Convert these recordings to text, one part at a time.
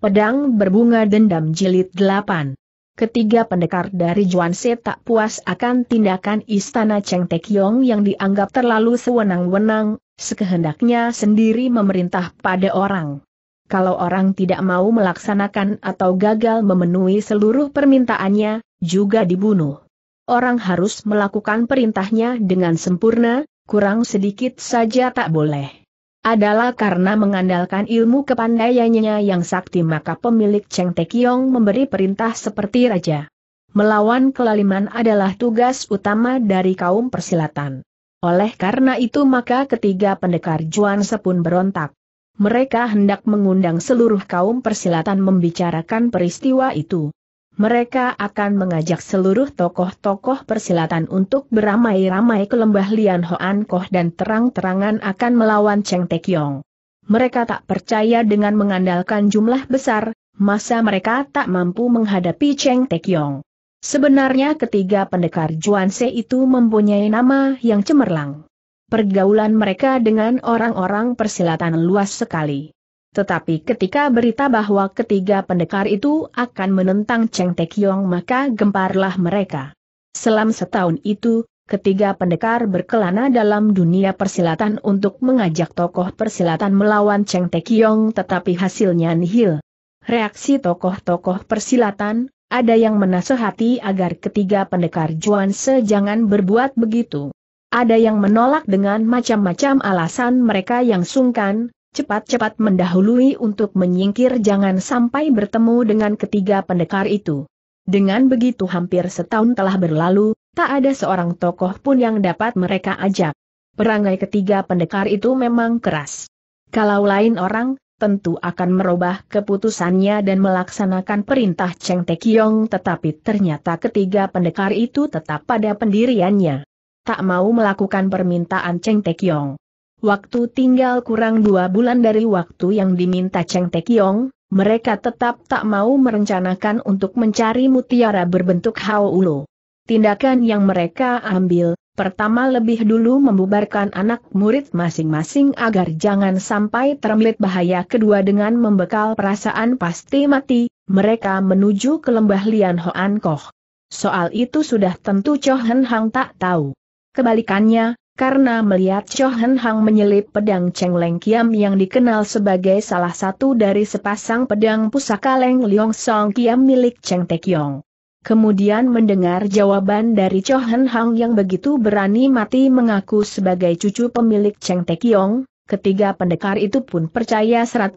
Pedang Berbunga Dendam Jilid 8 Ketiga pendekar dari Juan Se tak puas akan tindakan istana Cheng Tekyong yang dianggap terlalu sewenang-wenang, sekehendaknya sendiri memerintah pada orang. Kalau orang tidak mau melaksanakan atau gagal memenuhi seluruh permintaannya, juga dibunuh. Orang harus melakukan perintahnya dengan sempurna, kurang sedikit saja tak boleh adalah karena mengandalkan ilmu kepandaiannya yang sakti maka pemilik Cheng Tekiong memberi perintah seperti raja. Melawan kelaliman adalah tugas utama dari kaum persilatan. Oleh karena itu maka ketiga pendekar Juan Sepun berontak. Mereka hendak mengundang seluruh kaum persilatan membicarakan peristiwa itu mereka akan mengajak seluruh tokoh-tokoh persilatan untuk beramai-ramai ke lembah Lian Hoan Koh dan terang-terangan akan melawan Cheng Tekyong. Mereka tak percaya dengan mengandalkan jumlah besar, masa mereka tak mampu menghadapi Cheng Tekyong. Sebenarnya ketiga pendekar Juan Se itu mempunyai nama yang cemerlang. Pergaulan mereka dengan orang-orang persilatan luas sekali. Tetapi ketika berita bahwa ketiga pendekar itu akan menentang Cheng Tekyong maka gemparlah mereka. Selam setahun itu, ketiga pendekar berkelana dalam dunia persilatan untuk mengajak tokoh persilatan melawan Cheng Tekyong tetapi hasilnya nihil. Reaksi tokoh-tokoh persilatan, ada yang menasehati agar ketiga pendekar Juan Se jangan berbuat begitu. Ada yang menolak dengan macam-macam alasan mereka yang sungkan, cepat-cepat mendahului untuk menyingkir jangan sampai bertemu dengan ketiga pendekar itu. Dengan begitu hampir setahun telah berlalu, tak ada seorang tokoh pun yang dapat mereka ajak. Perangai ketiga pendekar itu memang keras. Kalau lain orang, tentu akan merubah keputusannya dan melaksanakan perintah Cheng Tekiong tetapi ternyata ketiga pendekar itu tetap pada pendiriannya. Tak mau melakukan permintaan Cheng Tekiong. Waktu tinggal kurang dua bulan dari waktu yang diminta Cheng Tekiong, mereka tetap tak mau merencanakan untuk mencari mutiara berbentuk Hao Ulu. Tindakan yang mereka ambil, pertama lebih dulu membubarkan anak murid masing-masing agar jangan sampai terlibat bahaya kedua dengan membekal perasaan pasti mati, mereka menuju ke lembah Lian Hoan Koh. Soal itu sudah tentu Cho Hen Hang tak tahu. Kebalikannya, karena melihat Cho Hen Hang menyelip pedang Cheng Leng Kiam yang dikenal sebagai salah satu dari sepasang pedang pusaka Leng Leong Song Kiam milik Cheng Tek Yong. Kemudian mendengar jawaban dari Cho Hen Hang yang begitu berani mati mengaku sebagai cucu pemilik Cheng Tek Yong, ketiga pendekar itu pun percaya 100%.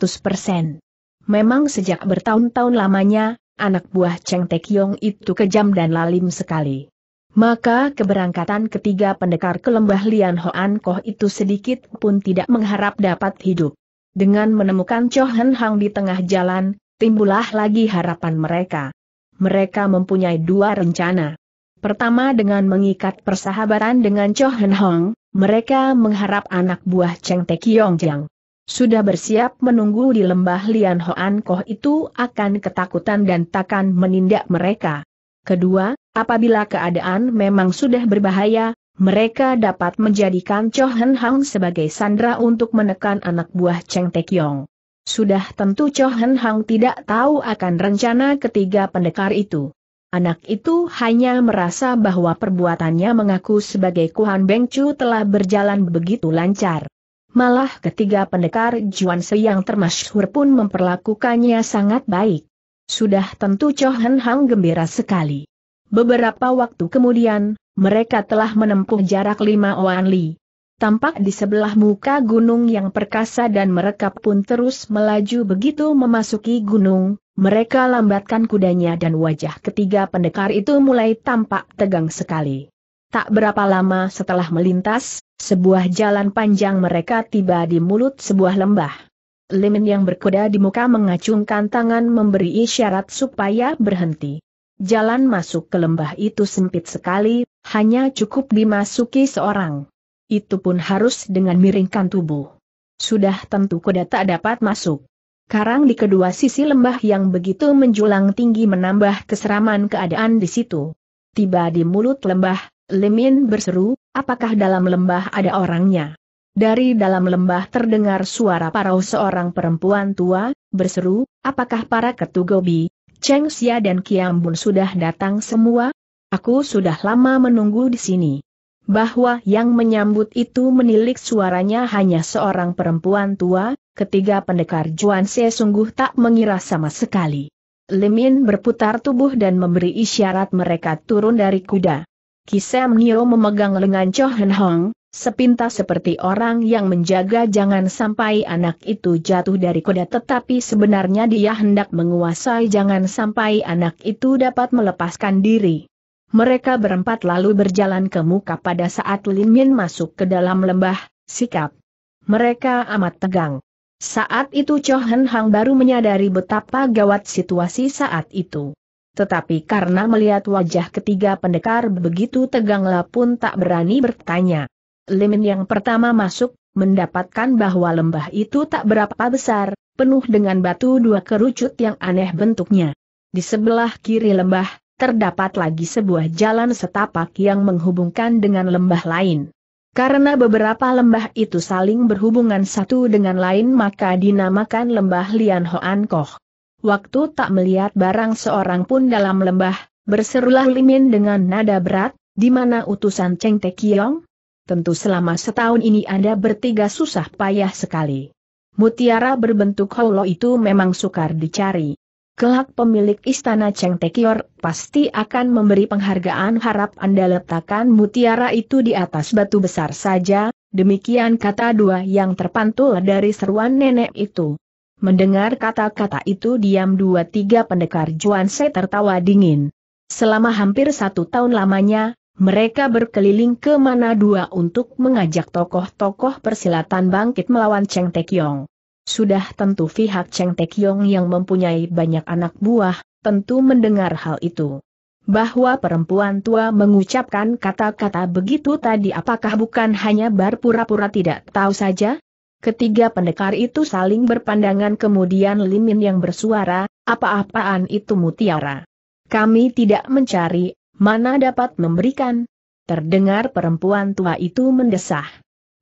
Memang sejak bertahun-tahun lamanya, anak buah Cheng Tek Yong itu kejam dan lalim sekali. Maka keberangkatan ketiga pendekar ke lembah Lian Hoan Koh itu sedikit pun tidak mengharap dapat hidup. Dengan menemukan Chohan Hang di tengah jalan, timbulah lagi harapan mereka. Mereka mempunyai dua rencana. Pertama dengan mengikat persahabatan dengan Chohan Hang, mereka mengharap anak buah Cheng Te Kiong Jiang. Sudah bersiap menunggu di lembah Lian Hoan Koh itu akan ketakutan dan takkan menindak mereka. Kedua, Apabila keadaan memang sudah berbahaya, mereka dapat menjadikan Cho Hen Hang sebagai sandera untuk menekan anak buah Cheng Tek Yong. Sudah tentu Cho Hen Hang tidak tahu akan rencana ketiga pendekar itu. Anak itu hanya merasa bahwa perbuatannya mengaku sebagai Kuan Beng Chu telah berjalan begitu lancar. Malah ketiga pendekar Juan Se yang termasyhur pun memperlakukannya sangat baik. Sudah tentu Cho Hen Hang gembira sekali. Beberapa waktu kemudian, mereka telah menempuh jarak lima oan li. Tampak di sebelah muka gunung yang perkasa dan mereka pun terus melaju begitu memasuki gunung, mereka lambatkan kudanya dan wajah ketiga pendekar itu mulai tampak tegang sekali. Tak berapa lama setelah melintas, sebuah jalan panjang mereka tiba di mulut sebuah lembah. Limin yang berkuda di muka mengacungkan tangan memberi isyarat supaya berhenti. Jalan masuk ke lembah itu sempit sekali, hanya cukup dimasuki seorang. Itu pun harus dengan miringkan tubuh. Sudah tentu kuda tak dapat masuk. Karang di kedua sisi lembah yang begitu menjulang tinggi menambah keseraman keadaan di situ. Tiba di mulut lembah, Lemin berseru, apakah dalam lembah ada orangnya? Dari dalam lembah terdengar suara parau seorang perempuan tua, berseru, apakah para ketugobi, Cheng Xia dan Kiam Bun sudah datang semua? Aku sudah lama menunggu di sini. Bahwa yang menyambut itu menilik suaranya hanya seorang perempuan tua, ketiga pendekar Juan Se sungguh tak mengira sama sekali. Limin berputar tubuh dan memberi isyarat mereka turun dari kuda. Kisem Nio memegang lengan Cho Hong, sepintas seperti orang yang menjaga jangan sampai anak itu jatuh dari kuda tetapi sebenarnya dia hendak menguasai jangan sampai anak itu dapat melepaskan diri. Mereka berempat lalu berjalan ke muka pada saat Lin Min masuk ke dalam lembah, sikap. Mereka amat tegang. Saat itu Cho Hen Hang baru menyadari betapa gawat situasi saat itu. Tetapi karena melihat wajah ketiga pendekar begitu teganglah pun tak berani bertanya. Limin yang pertama masuk, mendapatkan bahwa lembah itu tak berapa besar, penuh dengan batu dua kerucut yang aneh bentuknya. Di sebelah kiri lembah, terdapat lagi sebuah jalan setapak yang menghubungkan dengan lembah lain. Karena beberapa lembah itu saling berhubungan satu dengan lain maka dinamakan lembah Lian Hoan Koh. Waktu tak melihat barang seorang pun dalam lembah, berserulah Limin dengan nada berat, di mana utusan Cheng Kiong? tentu selama setahun ini Anda bertiga susah payah sekali. Mutiara berbentuk holo itu memang sukar dicari. Kelak pemilik istana Cheng Tekior pasti akan memberi penghargaan harap Anda letakkan mutiara itu di atas batu besar saja, demikian kata dua yang terpantul dari seruan nenek itu. Mendengar kata-kata itu diam dua tiga pendekar Juan Se tertawa dingin. Selama hampir satu tahun lamanya, mereka berkeliling ke mana dua untuk mengajak tokoh-tokoh persilatan bangkit melawan Cheng Yong. Sudah tentu pihak Cheng Yong yang mempunyai banyak anak buah, tentu mendengar hal itu. Bahwa perempuan tua mengucapkan kata-kata begitu tadi apakah bukan hanya berpura-pura tidak tahu saja? Ketiga pendekar itu saling berpandangan kemudian Limin yang bersuara, apa-apaan itu mutiara. Kami tidak mencari mana dapat memberikan? Terdengar perempuan tua itu mendesah.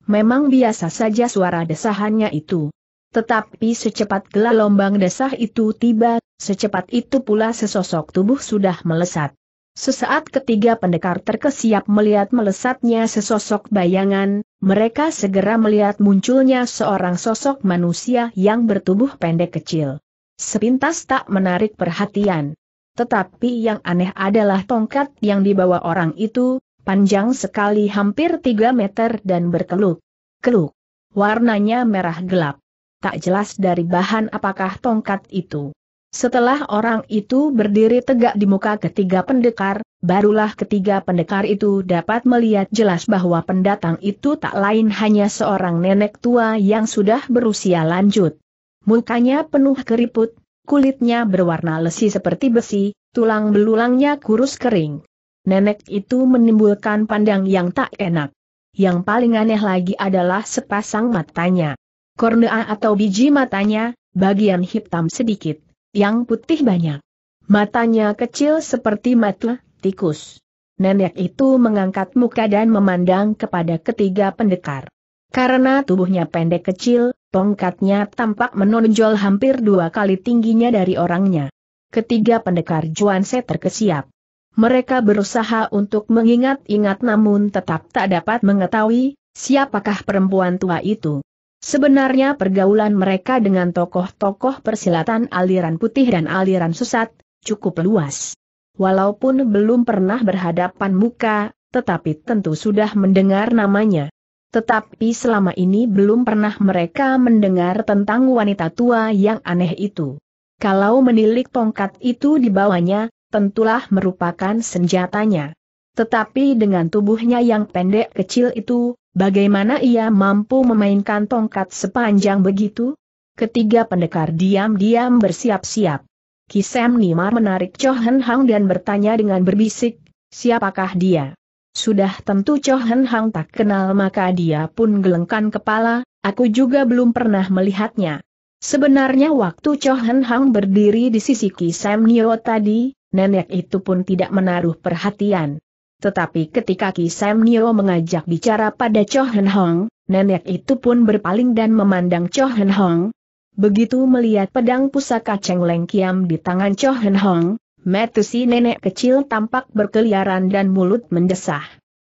Memang biasa saja suara desahannya itu. Tetapi secepat gelombang desah itu tiba, secepat itu pula sesosok tubuh sudah melesat. Sesaat ketiga pendekar terkesiap melihat melesatnya sesosok bayangan, mereka segera melihat munculnya seorang sosok manusia yang bertubuh pendek kecil. Sepintas tak menarik perhatian. Tetapi yang aneh adalah tongkat yang dibawa orang itu, panjang sekali hampir 3 meter dan berkeluk. Keluk. Warnanya merah gelap. Tak jelas dari bahan apakah tongkat itu. Setelah orang itu berdiri tegak di muka ketiga pendekar, barulah ketiga pendekar itu dapat melihat jelas bahwa pendatang itu tak lain hanya seorang nenek tua yang sudah berusia lanjut. Mukanya penuh keriput, kulitnya berwarna lesi seperti besi, tulang belulangnya kurus kering. Nenek itu menimbulkan pandang yang tak enak. Yang paling aneh lagi adalah sepasang matanya. Kornea atau biji matanya, bagian hitam sedikit, yang putih banyak. Matanya kecil seperti mata tikus. Nenek itu mengangkat muka dan memandang kepada ketiga pendekar. Karena tubuhnya pendek kecil, tongkatnya tampak menonjol hampir dua kali tingginya dari orangnya. Ketiga pendekar Juanse terkesiap. Mereka berusaha untuk mengingat-ingat namun tetap tak dapat mengetahui, siapakah perempuan tua itu. Sebenarnya pergaulan mereka dengan tokoh-tokoh persilatan aliran putih dan aliran Susat cukup luas. Walaupun belum pernah berhadapan muka, tetapi tentu sudah mendengar namanya. Tetapi selama ini belum pernah mereka mendengar tentang wanita tua yang aneh itu. Kalau menilik tongkat itu di bawahnya, tentulah merupakan senjatanya. Tetapi dengan tubuhnya yang pendek kecil itu, bagaimana ia mampu memainkan tongkat sepanjang begitu? Ketiga pendekar diam-diam bersiap-siap. Kisem Nimar menarik Chohen Hang dan bertanya dengan berbisik, siapakah dia? Sudah tentu Cho Hen Hang tak kenal maka dia pun gelengkan kepala, aku juga belum pernah melihatnya. Sebenarnya waktu Cho Hen Hang berdiri di sisi Ki Sam Nio tadi, nenek itu pun tidak menaruh perhatian. Tetapi ketika Ki Sam Nio mengajak bicara pada Cho Hen Hang, nenek itu pun berpaling dan memandang Cho Hen Hang. Begitu melihat pedang pusaka Cheng Leng Kiam di tangan Cho Hen Hang. Metusi nenek kecil tampak berkeliaran dan mulut mendesah.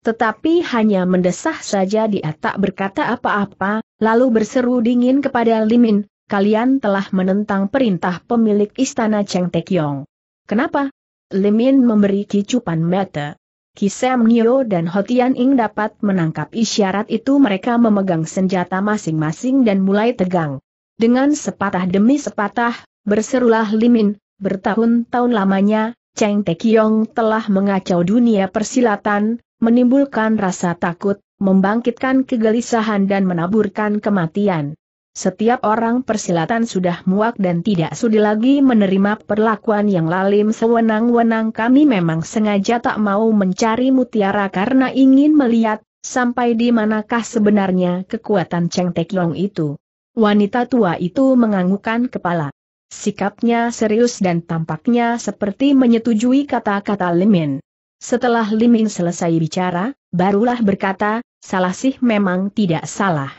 Tetapi hanya mendesah saja dia tak berkata apa-apa, lalu berseru dingin kepada Limin, kalian telah menentang perintah pemilik istana Cheng Tekyong. Kenapa? Limin memberi kicupan mata. Kisem Nio dan Hotian Ing dapat menangkap isyarat itu mereka memegang senjata masing-masing dan mulai tegang. Dengan sepatah demi sepatah, berserulah Limin, Bertahun-tahun lamanya, Cheng Tekiong telah mengacau dunia persilatan, menimbulkan rasa takut, membangkitkan kegelisahan dan menaburkan kematian. Setiap orang persilatan sudah muak dan tidak sudi lagi menerima perlakuan yang lalim sewenang-wenang kami memang sengaja tak mau mencari mutiara karena ingin melihat, sampai di manakah sebenarnya kekuatan Cheng Tekiong itu. Wanita tua itu menganggukkan kepala. Sikapnya serius dan tampaknya seperti menyetujui kata-kata Limin. Setelah Limin selesai bicara, barulah berkata, salah sih memang tidak salah.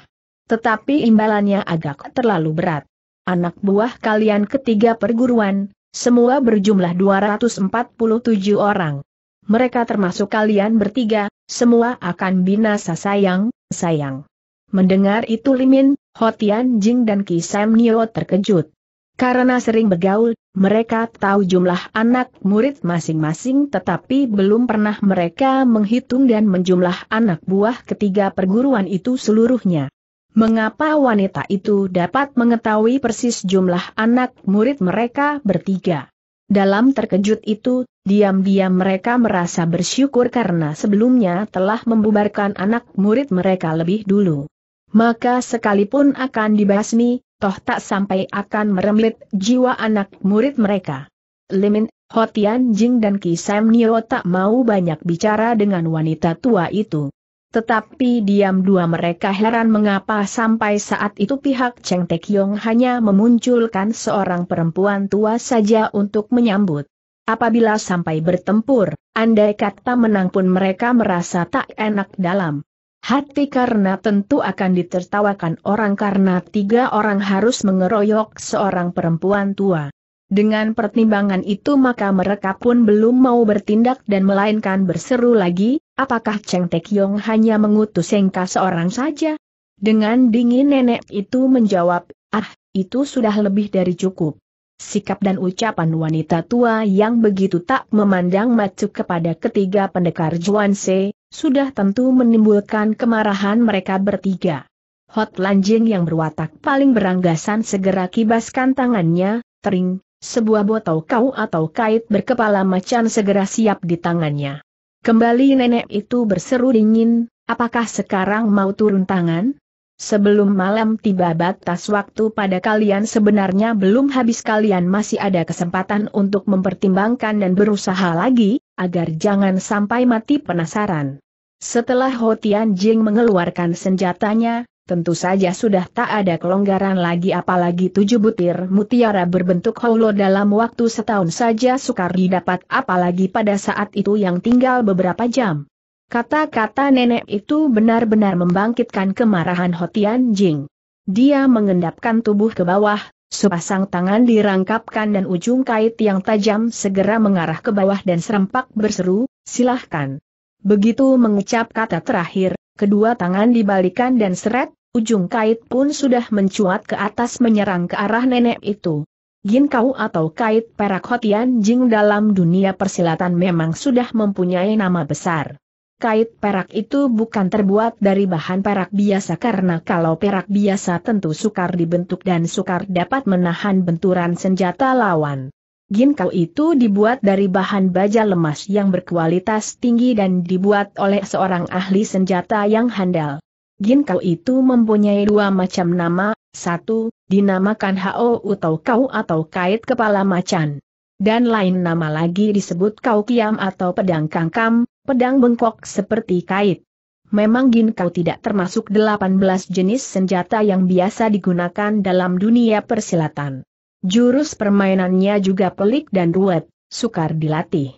Tetapi imbalannya agak terlalu berat. Anak buah kalian ketiga perguruan, semua berjumlah 247 orang. Mereka termasuk kalian bertiga, semua akan binasa sayang, sayang. Mendengar itu Limin, Hotian Jing dan Kisam Nio terkejut. Karena sering bergaul, mereka tahu jumlah anak murid masing-masing tetapi belum pernah mereka menghitung dan menjumlah anak buah ketiga perguruan itu seluruhnya. Mengapa wanita itu dapat mengetahui persis jumlah anak murid mereka bertiga? Dalam terkejut itu, diam-diam mereka merasa bersyukur karena sebelumnya telah membubarkan anak murid mereka lebih dulu maka sekalipun akan dibasmi, toh tak sampai akan meremlit jiwa anak murid mereka. Limin, Hotian Jing dan Ki Sam Nio tak mau banyak bicara dengan wanita tua itu. Tetapi diam dua mereka heran mengapa sampai saat itu pihak Cheng Tekyong hanya memunculkan seorang perempuan tua saja untuk menyambut. Apabila sampai bertempur, andai kata menang pun mereka merasa tak enak dalam. Hati karena tentu akan ditertawakan orang karena tiga orang harus mengeroyok seorang perempuan tua. Dengan pertimbangan itu maka mereka pun belum mau bertindak dan melainkan berseru lagi, apakah Cheng Tek Yong hanya mengutus Sengka seorang saja? Dengan dingin nenek itu menjawab, ah, itu sudah lebih dari cukup. Sikap dan ucapan wanita tua yang begitu tak memandang macu kepada ketiga pendekar Juan Se, sudah tentu menimbulkan kemarahan mereka bertiga. Hot Lanjing yang berwatak paling beranggasan segera kibaskan tangannya, tering, sebuah botol kau atau kait berkepala macan segera siap di tangannya. Kembali nenek itu berseru dingin, apakah sekarang mau turun tangan? Sebelum malam tiba batas waktu pada kalian sebenarnya belum habis kalian masih ada kesempatan untuk mempertimbangkan dan berusaha lagi, agar jangan sampai mati penasaran. Setelah Ho Tian Jing mengeluarkan senjatanya, tentu saja sudah tak ada kelonggaran lagi apalagi tujuh butir mutiara berbentuk holo dalam waktu setahun saja sukar didapat apalagi pada saat itu yang tinggal beberapa jam. Kata-kata nenek itu benar-benar membangkitkan kemarahan Hotian Jing. Dia mengendapkan tubuh ke bawah, sepasang tangan dirangkapkan dan ujung kait yang tajam segera mengarah ke bawah dan serempak berseru, silahkan. Begitu mengucap kata terakhir, kedua tangan dibalikan dan seret, ujung kait pun sudah mencuat ke atas menyerang ke arah nenek itu. kau atau kait perak Hotian Jing dalam dunia persilatan memang sudah mempunyai nama besar kait perak itu bukan terbuat dari bahan perak biasa karena kalau perak biasa tentu sukar dibentuk dan sukar dapat menahan benturan senjata lawan. Ginkau itu dibuat dari bahan baja lemas yang berkualitas tinggi dan dibuat oleh seorang ahli senjata yang handal. Ginkau itu mempunyai dua macam nama, satu, dinamakan Hao atau Kau atau Kait Kepala Macan. Dan lain nama lagi disebut Kau Kiam atau Pedang Kangkam, pedang bengkok seperti kait. Memang gin kau tidak termasuk 18 jenis senjata yang biasa digunakan dalam dunia persilatan. Jurus permainannya juga pelik dan ruwet, sukar dilatih.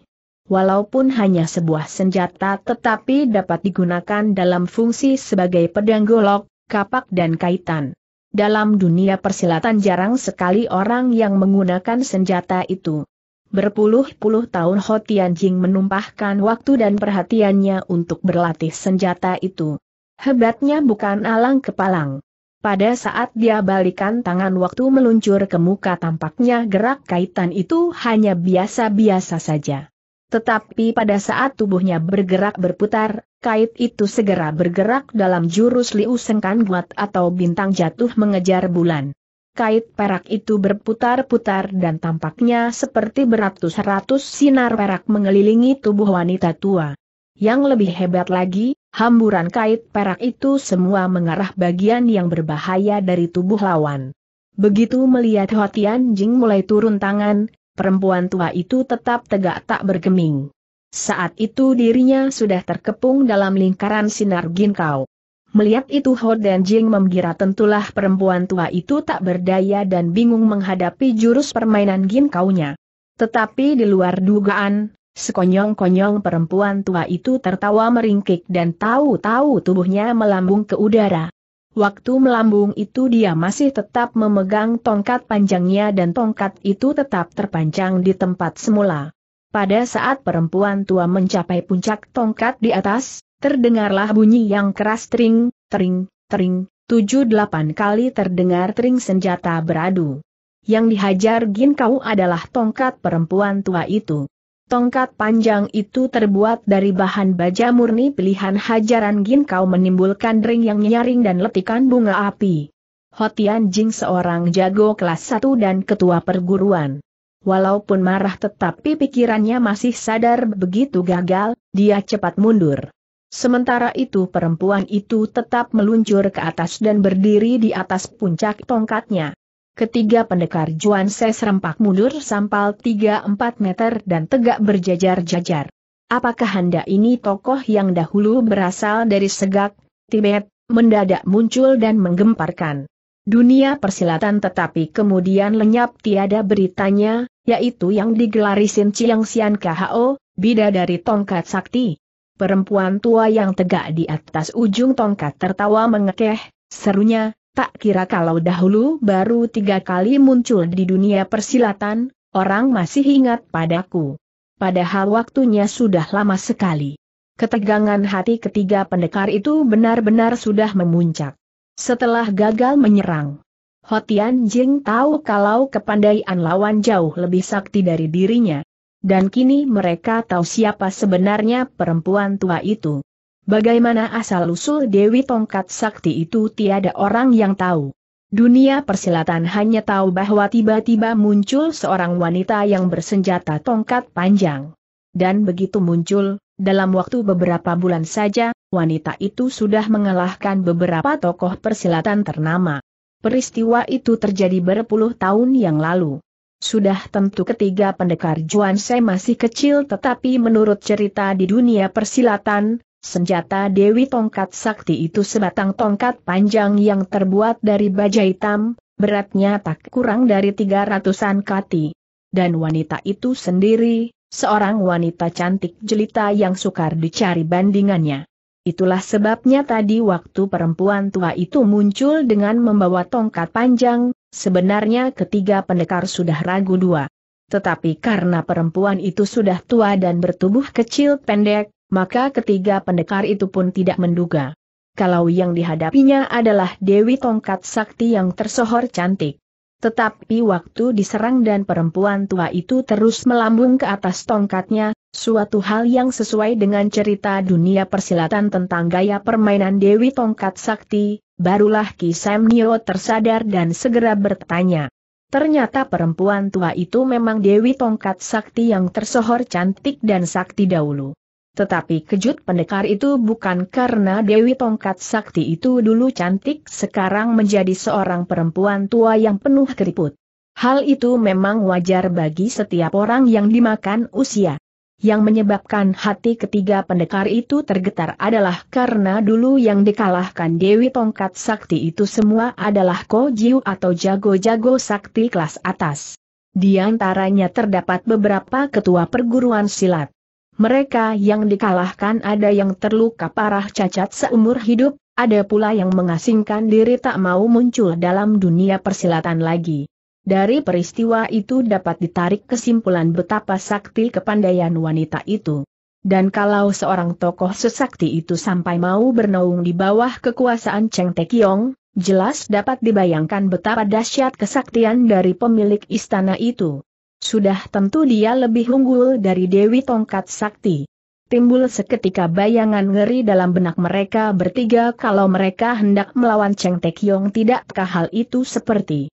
Walaupun hanya sebuah senjata tetapi dapat digunakan dalam fungsi sebagai pedang golok, kapak dan kaitan. Dalam dunia persilatan jarang sekali orang yang menggunakan senjata itu. Berpuluh-puluh tahun Ho Tianjing menumpahkan waktu dan perhatiannya untuk berlatih senjata itu. Hebatnya bukan alang kepalang. Pada saat dia balikan tangan waktu meluncur ke muka tampaknya gerak kaitan itu hanya biasa-biasa saja. Tetapi pada saat tubuhnya bergerak berputar, kait itu segera bergerak dalam jurus liu sengkan guat atau bintang jatuh mengejar bulan. Kait perak itu berputar-putar dan tampaknya seperti beratus-ratus sinar perak mengelilingi tubuh wanita tua. Yang lebih hebat lagi, hamburan kait perak itu semua mengarah bagian yang berbahaya dari tubuh lawan. Begitu melihat Hotian Jing mulai turun tangan, perempuan tua itu tetap tegak tak bergeming. Saat itu dirinya sudah terkepung dalam lingkaran sinar ginkau. Melihat itu Ho Dan Jing memgira tentulah perempuan tua itu tak berdaya dan bingung menghadapi jurus permainan ginkaunya. Tetapi di luar dugaan, sekonyong-konyong perempuan tua itu tertawa meringkik dan tahu-tahu tubuhnya melambung ke udara. Waktu melambung itu dia masih tetap memegang tongkat panjangnya dan tongkat itu tetap terpanjang di tempat semula. Pada saat perempuan tua mencapai puncak tongkat di atas, Terdengarlah bunyi yang keras tering, tering, tering, tujuh delapan kali terdengar tering senjata beradu. Yang dihajar gin kau adalah tongkat perempuan tua itu. Tongkat panjang itu terbuat dari bahan baja murni pilihan hajaran gin kau menimbulkan ring yang nyaring dan letikan bunga api. Hotian Jing seorang jago kelas 1 dan ketua perguruan. Walaupun marah tetapi pikirannya masih sadar begitu gagal, dia cepat mundur. Sementara itu perempuan itu tetap meluncur ke atas dan berdiri di atas puncak tongkatnya. Ketiga pendekar Juan Se serempak mundur sampal 3-4 meter dan tegak berjajar-jajar. Apakah anda ini tokoh yang dahulu berasal dari Segak, Tibet, mendadak muncul dan menggemparkan dunia persilatan tetapi kemudian lenyap tiada beritanya, yaitu yang digelari Sin Chiang Sian KHO, bida dari tongkat sakti. Perempuan tua yang tegak di atas ujung tongkat tertawa mengekeh, serunya, tak kira kalau dahulu baru tiga kali muncul di dunia persilatan, orang masih ingat padaku. Padahal waktunya sudah lama sekali. Ketegangan hati ketiga pendekar itu benar-benar sudah memuncak. Setelah gagal menyerang, Hotian Jing tahu kalau kepandaian lawan jauh lebih sakti dari dirinya dan kini mereka tahu siapa sebenarnya perempuan tua itu. Bagaimana asal-usul Dewi Tongkat Sakti itu tiada orang yang tahu. Dunia persilatan hanya tahu bahwa tiba-tiba muncul seorang wanita yang bersenjata tongkat panjang. Dan begitu muncul, dalam waktu beberapa bulan saja, wanita itu sudah mengalahkan beberapa tokoh persilatan ternama. Peristiwa itu terjadi berpuluh tahun yang lalu sudah tentu ketiga pendekar Juan Se masih kecil tetapi menurut cerita di dunia persilatan, senjata Dewi Tongkat Sakti itu sebatang tongkat panjang yang terbuat dari baja hitam, beratnya tak kurang dari tiga ratusan kati. Dan wanita itu sendiri, seorang wanita cantik jelita yang sukar dicari bandingannya. Itulah sebabnya tadi waktu perempuan tua itu muncul dengan membawa tongkat panjang, Sebenarnya ketiga pendekar sudah ragu dua. Tetapi karena perempuan itu sudah tua dan bertubuh kecil pendek, maka ketiga pendekar itu pun tidak menduga. Kalau yang dihadapinya adalah Dewi Tongkat Sakti yang tersohor cantik. Tetapi waktu diserang dan perempuan tua itu terus melambung ke atas tongkatnya, Suatu hal yang sesuai dengan cerita dunia persilatan tentang gaya permainan Dewi Tongkat Sakti, barulah Ki Nio tersadar dan segera bertanya. Ternyata perempuan tua itu memang Dewi Tongkat Sakti yang tersohor cantik dan sakti dahulu. Tetapi kejut pendekar itu bukan karena Dewi Tongkat Sakti itu dulu cantik sekarang menjadi seorang perempuan tua yang penuh keriput. Hal itu memang wajar bagi setiap orang yang dimakan usia. Yang menyebabkan hati ketiga pendekar itu tergetar adalah karena dulu yang dikalahkan Dewi Tongkat Sakti itu semua adalah Kojiu atau jago-jago sakti kelas atas. Di antaranya terdapat beberapa ketua perguruan silat. Mereka yang dikalahkan ada yang terluka parah cacat seumur hidup, ada pula yang mengasingkan diri tak mau muncul dalam dunia persilatan lagi. Dari peristiwa itu dapat ditarik kesimpulan betapa sakti kepandaian wanita itu. Dan kalau seorang tokoh sesakti itu sampai mau bernaung di bawah kekuasaan Cheng Tekiong, jelas dapat dibayangkan betapa dahsyat kesaktian dari pemilik istana itu. Sudah tentu dia lebih unggul dari Dewi Tongkat Sakti. Timbul seketika bayangan ngeri dalam benak mereka bertiga kalau mereka hendak melawan Cheng Tekiong tidakkah hal itu seperti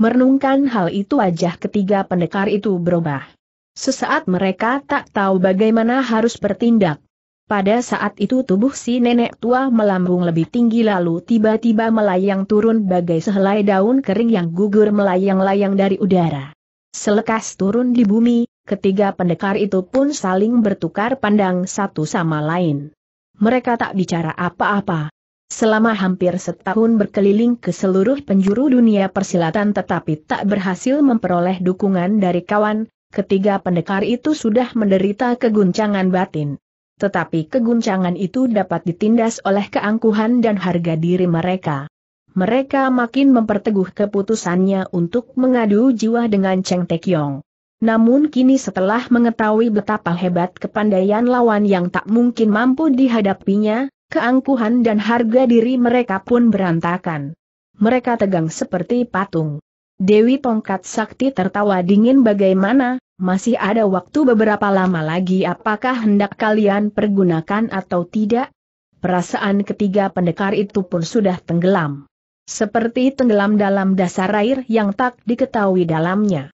Merenungkan hal itu wajah ketiga pendekar itu berubah. Sesaat mereka tak tahu bagaimana harus bertindak. Pada saat itu tubuh si nenek tua melambung lebih tinggi lalu tiba-tiba melayang turun bagai sehelai daun kering yang gugur melayang-layang dari udara. Selekas turun di bumi, ketiga pendekar itu pun saling bertukar pandang satu sama lain. Mereka tak bicara apa-apa, Selama hampir setahun berkeliling ke seluruh penjuru dunia persilatan tetapi tak berhasil memperoleh dukungan dari kawan, ketiga pendekar itu sudah menderita keguncangan batin. Tetapi keguncangan itu dapat ditindas oleh keangkuhan dan harga diri mereka. Mereka makin memperteguh keputusannya untuk mengadu jiwa dengan Cheng Tekyong. Namun kini setelah mengetahui betapa hebat kepandaian lawan yang tak mungkin mampu dihadapinya, keangkuhan dan harga diri mereka pun berantakan. Mereka tegang seperti patung. Dewi Tongkat Sakti tertawa dingin bagaimana, masih ada waktu beberapa lama lagi apakah hendak kalian pergunakan atau tidak? Perasaan ketiga pendekar itu pun sudah tenggelam. Seperti tenggelam dalam dasar air yang tak diketahui dalamnya.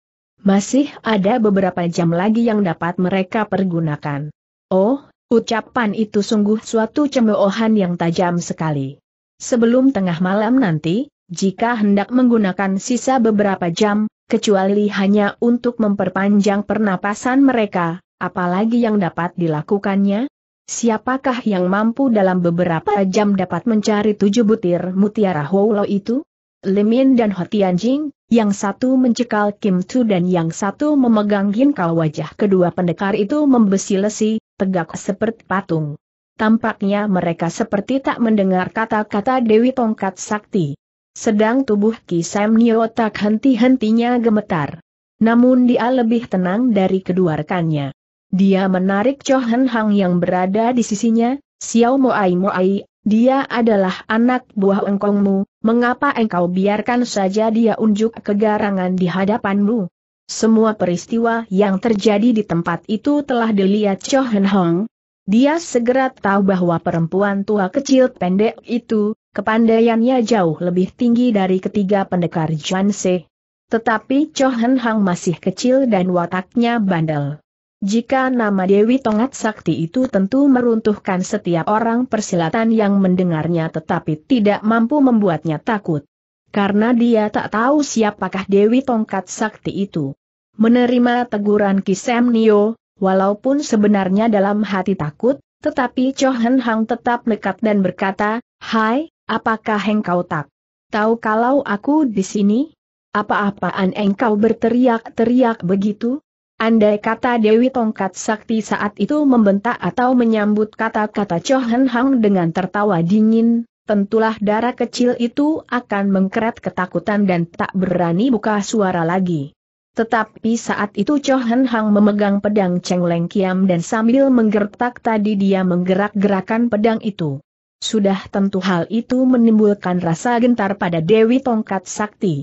Masih ada beberapa jam lagi yang dapat mereka pergunakan. Oh, Ucapan itu sungguh suatu cemoohan yang tajam sekali. Sebelum tengah malam nanti, jika hendak menggunakan sisa beberapa jam, kecuali hanya untuk memperpanjang pernapasan mereka, apalagi yang dapat dilakukannya? Siapakah yang mampu dalam beberapa jam dapat mencari tujuh butir mutiara Houlo itu? Limin dan Hotianjing, yang satu mencekal Kim Tu dan yang satu memegang ginkal wajah kedua pendekar itu membesi lesi, tegak seperti patung. Tampaknya mereka seperti tak mendengar kata-kata Dewi Tongkat Sakti. Sedang tubuh Sam Nyo tak henti-hentinya gemetar. Namun dia lebih tenang dari kedua rekannya. Dia menarik Chohan Hang yang berada di sisinya, Xiao Moai Moai, dia adalah anak buah engkongmu, mengapa engkau biarkan saja dia unjuk kegarangan di hadapanmu? Semua peristiwa yang terjadi di tempat itu telah dilihat Cho Hen Hong. Dia segera tahu bahwa perempuan tua kecil pendek itu, kepandaiannya jauh lebih tinggi dari ketiga pendekar Juan Se. Tetapi Cho Hen Hong masih kecil dan wataknya bandel. Jika nama Dewi Tongat Sakti itu tentu meruntuhkan setiap orang persilatan yang mendengarnya tetapi tidak mampu membuatnya takut. Karena dia tak tahu siapakah Dewi Tongkat Sakti itu. Menerima teguran Kisem Nio, walaupun sebenarnya dalam hati takut, tetapi Cho Hen Hang tetap nekat dan berkata, Hai, apakah engkau tak tahu kalau aku di sini? Apa-apaan engkau berteriak-teriak begitu? Andai kata Dewi Tongkat Sakti saat itu membentak atau menyambut kata-kata Cho Hen Hang dengan tertawa dingin, tentulah darah kecil itu akan mengkeret ketakutan dan tak berani buka suara lagi. Tetapi saat itu Cho Hen Hang memegang pedang Cheng Leng Kiam dan sambil menggertak tadi dia menggerak-gerakan pedang itu. Sudah tentu hal itu menimbulkan rasa gentar pada Dewi Tongkat Sakti.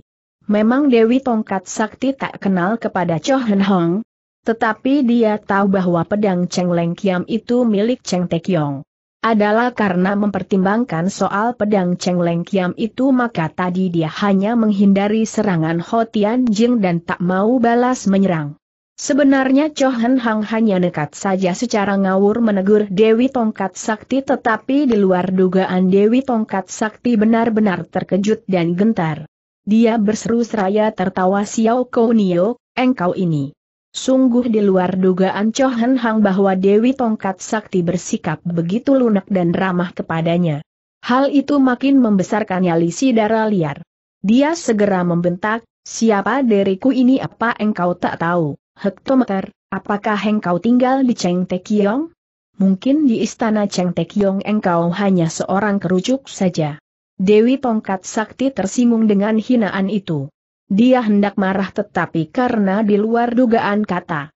Memang Dewi Tongkat Sakti tak kenal kepada Cho Hen Hang, tetapi dia tahu bahwa pedang Cheng Leng Kiam itu milik Cheng Yong adalah karena mempertimbangkan soal pedang Cheng Leng Kiam itu maka tadi dia hanya menghindari serangan Ho Tian Jing dan tak mau balas menyerang. Sebenarnya Cho Hen Hang hanya nekat saja secara ngawur menegur Dewi Tongkat Sakti tetapi di luar dugaan Dewi Tongkat Sakti benar-benar terkejut dan gentar. Dia berseru seraya tertawa Xiao Nio, engkau ini. Sungguh di luar dugaan Cho Hen Hang bahwa Dewi Tongkat Sakti bersikap begitu lunak dan ramah kepadanya. Hal itu makin membesarkannya Lisi darah liar. Dia segera membentak, siapa deriku ini apa engkau tak tahu, hektometer, apakah engkau tinggal di Cheng Tekiong? Mungkin di istana Cheng Tekiong engkau hanya seorang kerucuk saja. Dewi Tongkat Sakti tersinggung dengan hinaan itu dia hendak marah tetapi karena di luar dugaan kata.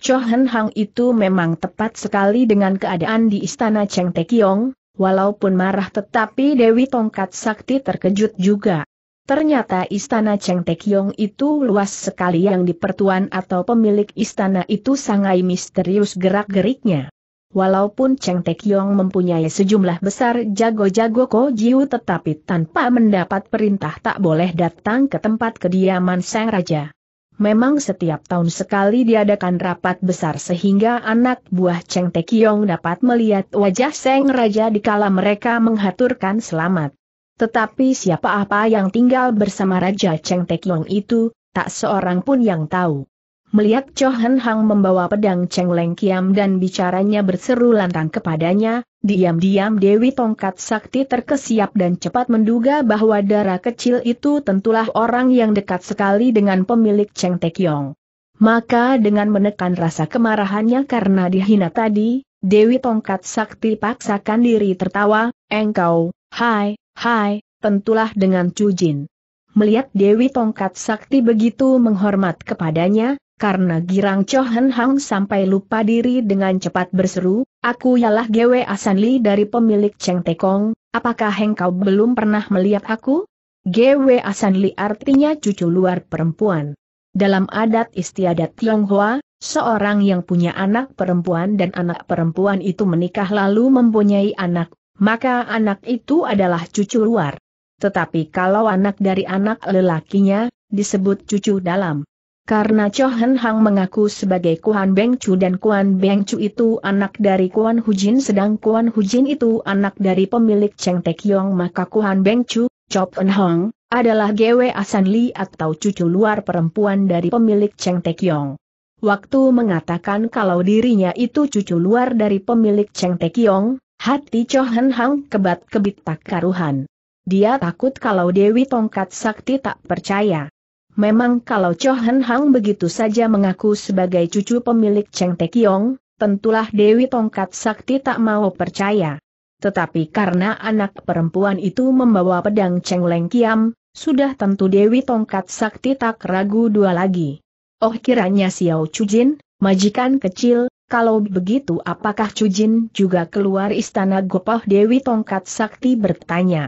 Chohen Hang itu memang tepat sekali dengan keadaan di istana Cheng Tekiong, walaupun marah tetapi Dewi Tongkat Sakti terkejut juga. Ternyata istana Cheng Tekiong itu luas sekali yang dipertuan atau pemilik istana itu sangat misterius gerak-geriknya. Walaupun Cheng Yong mempunyai sejumlah besar jago-jago Ko Jiu tetapi tanpa mendapat perintah tak boleh datang ke tempat kediaman Sang Raja. Memang setiap tahun sekali diadakan rapat besar sehingga anak buah Cheng Yong dapat melihat wajah Sang Raja dikala mereka menghaturkan selamat. Tetapi siapa apa yang tinggal bersama Raja Cheng Yong itu, tak seorang pun yang tahu. Melihat Cho Hang membawa pedang Cheng Leng Kiam dan bicaranya berseru lantang kepadanya, diam-diam Dewi Tongkat Sakti terkesiap dan cepat menduga bahwa darah kecil itu tentulah orang yang dekat sekali dengan pemilik Cheng Kiong. Maka dengan menekan rasa kemarahannya karena dihina tadi, Dewi Tongkat Sakti paksakan diri tertawa, engkau, hai, hai, tentulah dengan Cujin. Melihat Dewi Tongkat Sakti begitu menghormat kepadanya, karena girang Chohen Hang sampai lupa diri dengan cepat berseru, aku ialah Gwe asanli dari pemilik Cheng Tekong, apakah engkau belum pernah melihat aku? Gwe asanli artinya cucu luar perempuan. Dalam adat istiadat Tionghoa, seorang yang punya anak perempuan dan anak perempuan itu menikah lalu mempunyai anak, maka anak itu adalah cucu luar. Tetapi kalau anak dari anak lelakinya, disebut cucu dalam. Karena Chohan Hang mengaku sebagai Kuan Beng Chu dan Kuan Beng Chu itu anak dari Kuan Hujin sedang Kuan Hujin itu anak dari pemilik Cheng Tek Yong maka Kuan Beng Chu, Chop En Hang, adalah Gwe Asan Li atau cucu luar perempuan dari pemilik Cheng Tek Yong. Waktu mengatakan kalau dirinya itu cucu luar dari pemilik Cheng Tek Yong, hati Chohan Hang kebat-kebit tak karuhan. Dia takut kalau Dewi Tongkat Sakti tak percaya. Memang kalau Cho Hen Hang begitu saja mengaku sebagai cucu pemilik Cheng Te Kiong, tentulah Dewi Tongkat Sakti tak mau percaya. Tetapi karena anak perempuan itu membawa pedang Cheng Leng Kiam, sudah tentu Dewi Tongkat Sakti tak ragu dua lagi. Oh kiranya Xiao Chujin, majikan kecil, kalau begitu apakah Chujin juga keluar istana Gopoh Dewi Tongkat Sakti bertanya.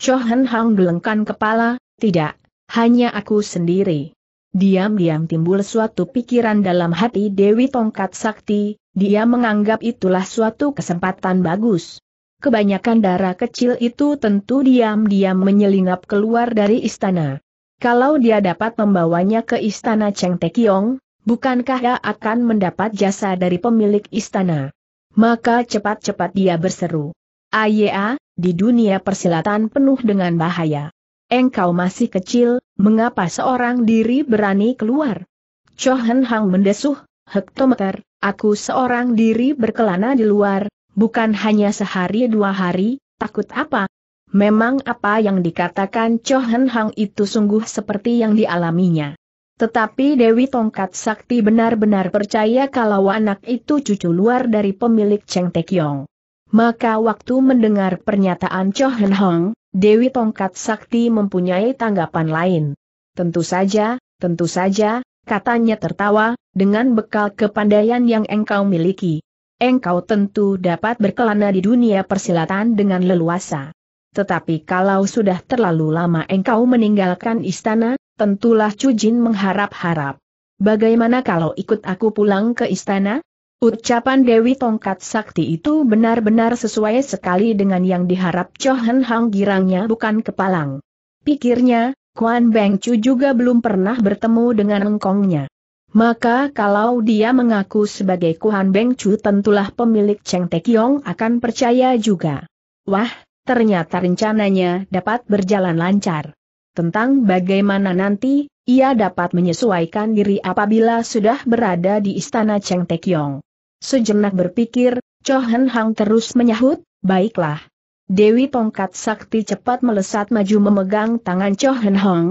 Cho Hen Hang gelengkan kepala, tidak, hanya aku sendiri. Diam-diam timbul suatu pikiran dalam hati Dewi Tongkat Sakti, dia menganggap itulah suatu kesempatan bagus. Kebanyakan darah kecil itu tentu diam-diam menyelinap keluar dari istana. Kalau dia dapat membawanya ke istana Cheng Tekiong, bukankah dia akan mendapat jasa dari pemilik istana? Maka cepat-cepat dia berseru. Aya, di dunia persilatan penuh dengan bahaya. Engkau masih kecil, mengapa seorang diri berani keluar? Chohen Hang mendesuh, hektometer, aku seorang diri berkelana di luar, bukan hanya sehari dua hari, takut apa? Memang apa yang dikatakan Chohen Hang itu sungguh seperti yang dialaminya. Tetapi Dewi Tongkat Sakti benar-benar percaya kalau anak itu cucu luar dari pemilik Cheng Yong. Maka waktu mendengar pernyataan Cho Hen Hong, Dewi Tongkat Sakti mempunyai tanggapan lain. Tentu saja, tentu saja, katanya tertawa, dengan bekal kepandaian yang engkau miliki. Engkau tentu dapat berkelana di dunia persilatan dengan leluasa. Tetapi kalau sudah terlalu lama engkau meninggalkan istana, tentulah Cujin mengharap-harap. Bagaimana kalau ikut aku pulang ke istana? Ucapan Dewi Tongkat Sakti itu benar-benar sesuai sekali dengan yang diharap Chohen Hang girangnya bukan kepalang. Pikirnya, Kuan Beng Chu juga belum pernah bertemu dengan engkongnya. Maka kalau dia mengaku sebagai Kuan Beng Chu tentulah pemilik Cheng Te Kiong akan percaya juga. Wah, ternyata rencananya dapat berjalan lancar. Tentang bagaimana nanti, ia dapat menyesuaikan diri apabila sudah berada di istana Cheng Te Kiong. Sejenak berpikir, Cohen Hang terus menyahut, baiklah. Dewi tongkat sakti cepat melesat maju memegang tangan Cohen Hang.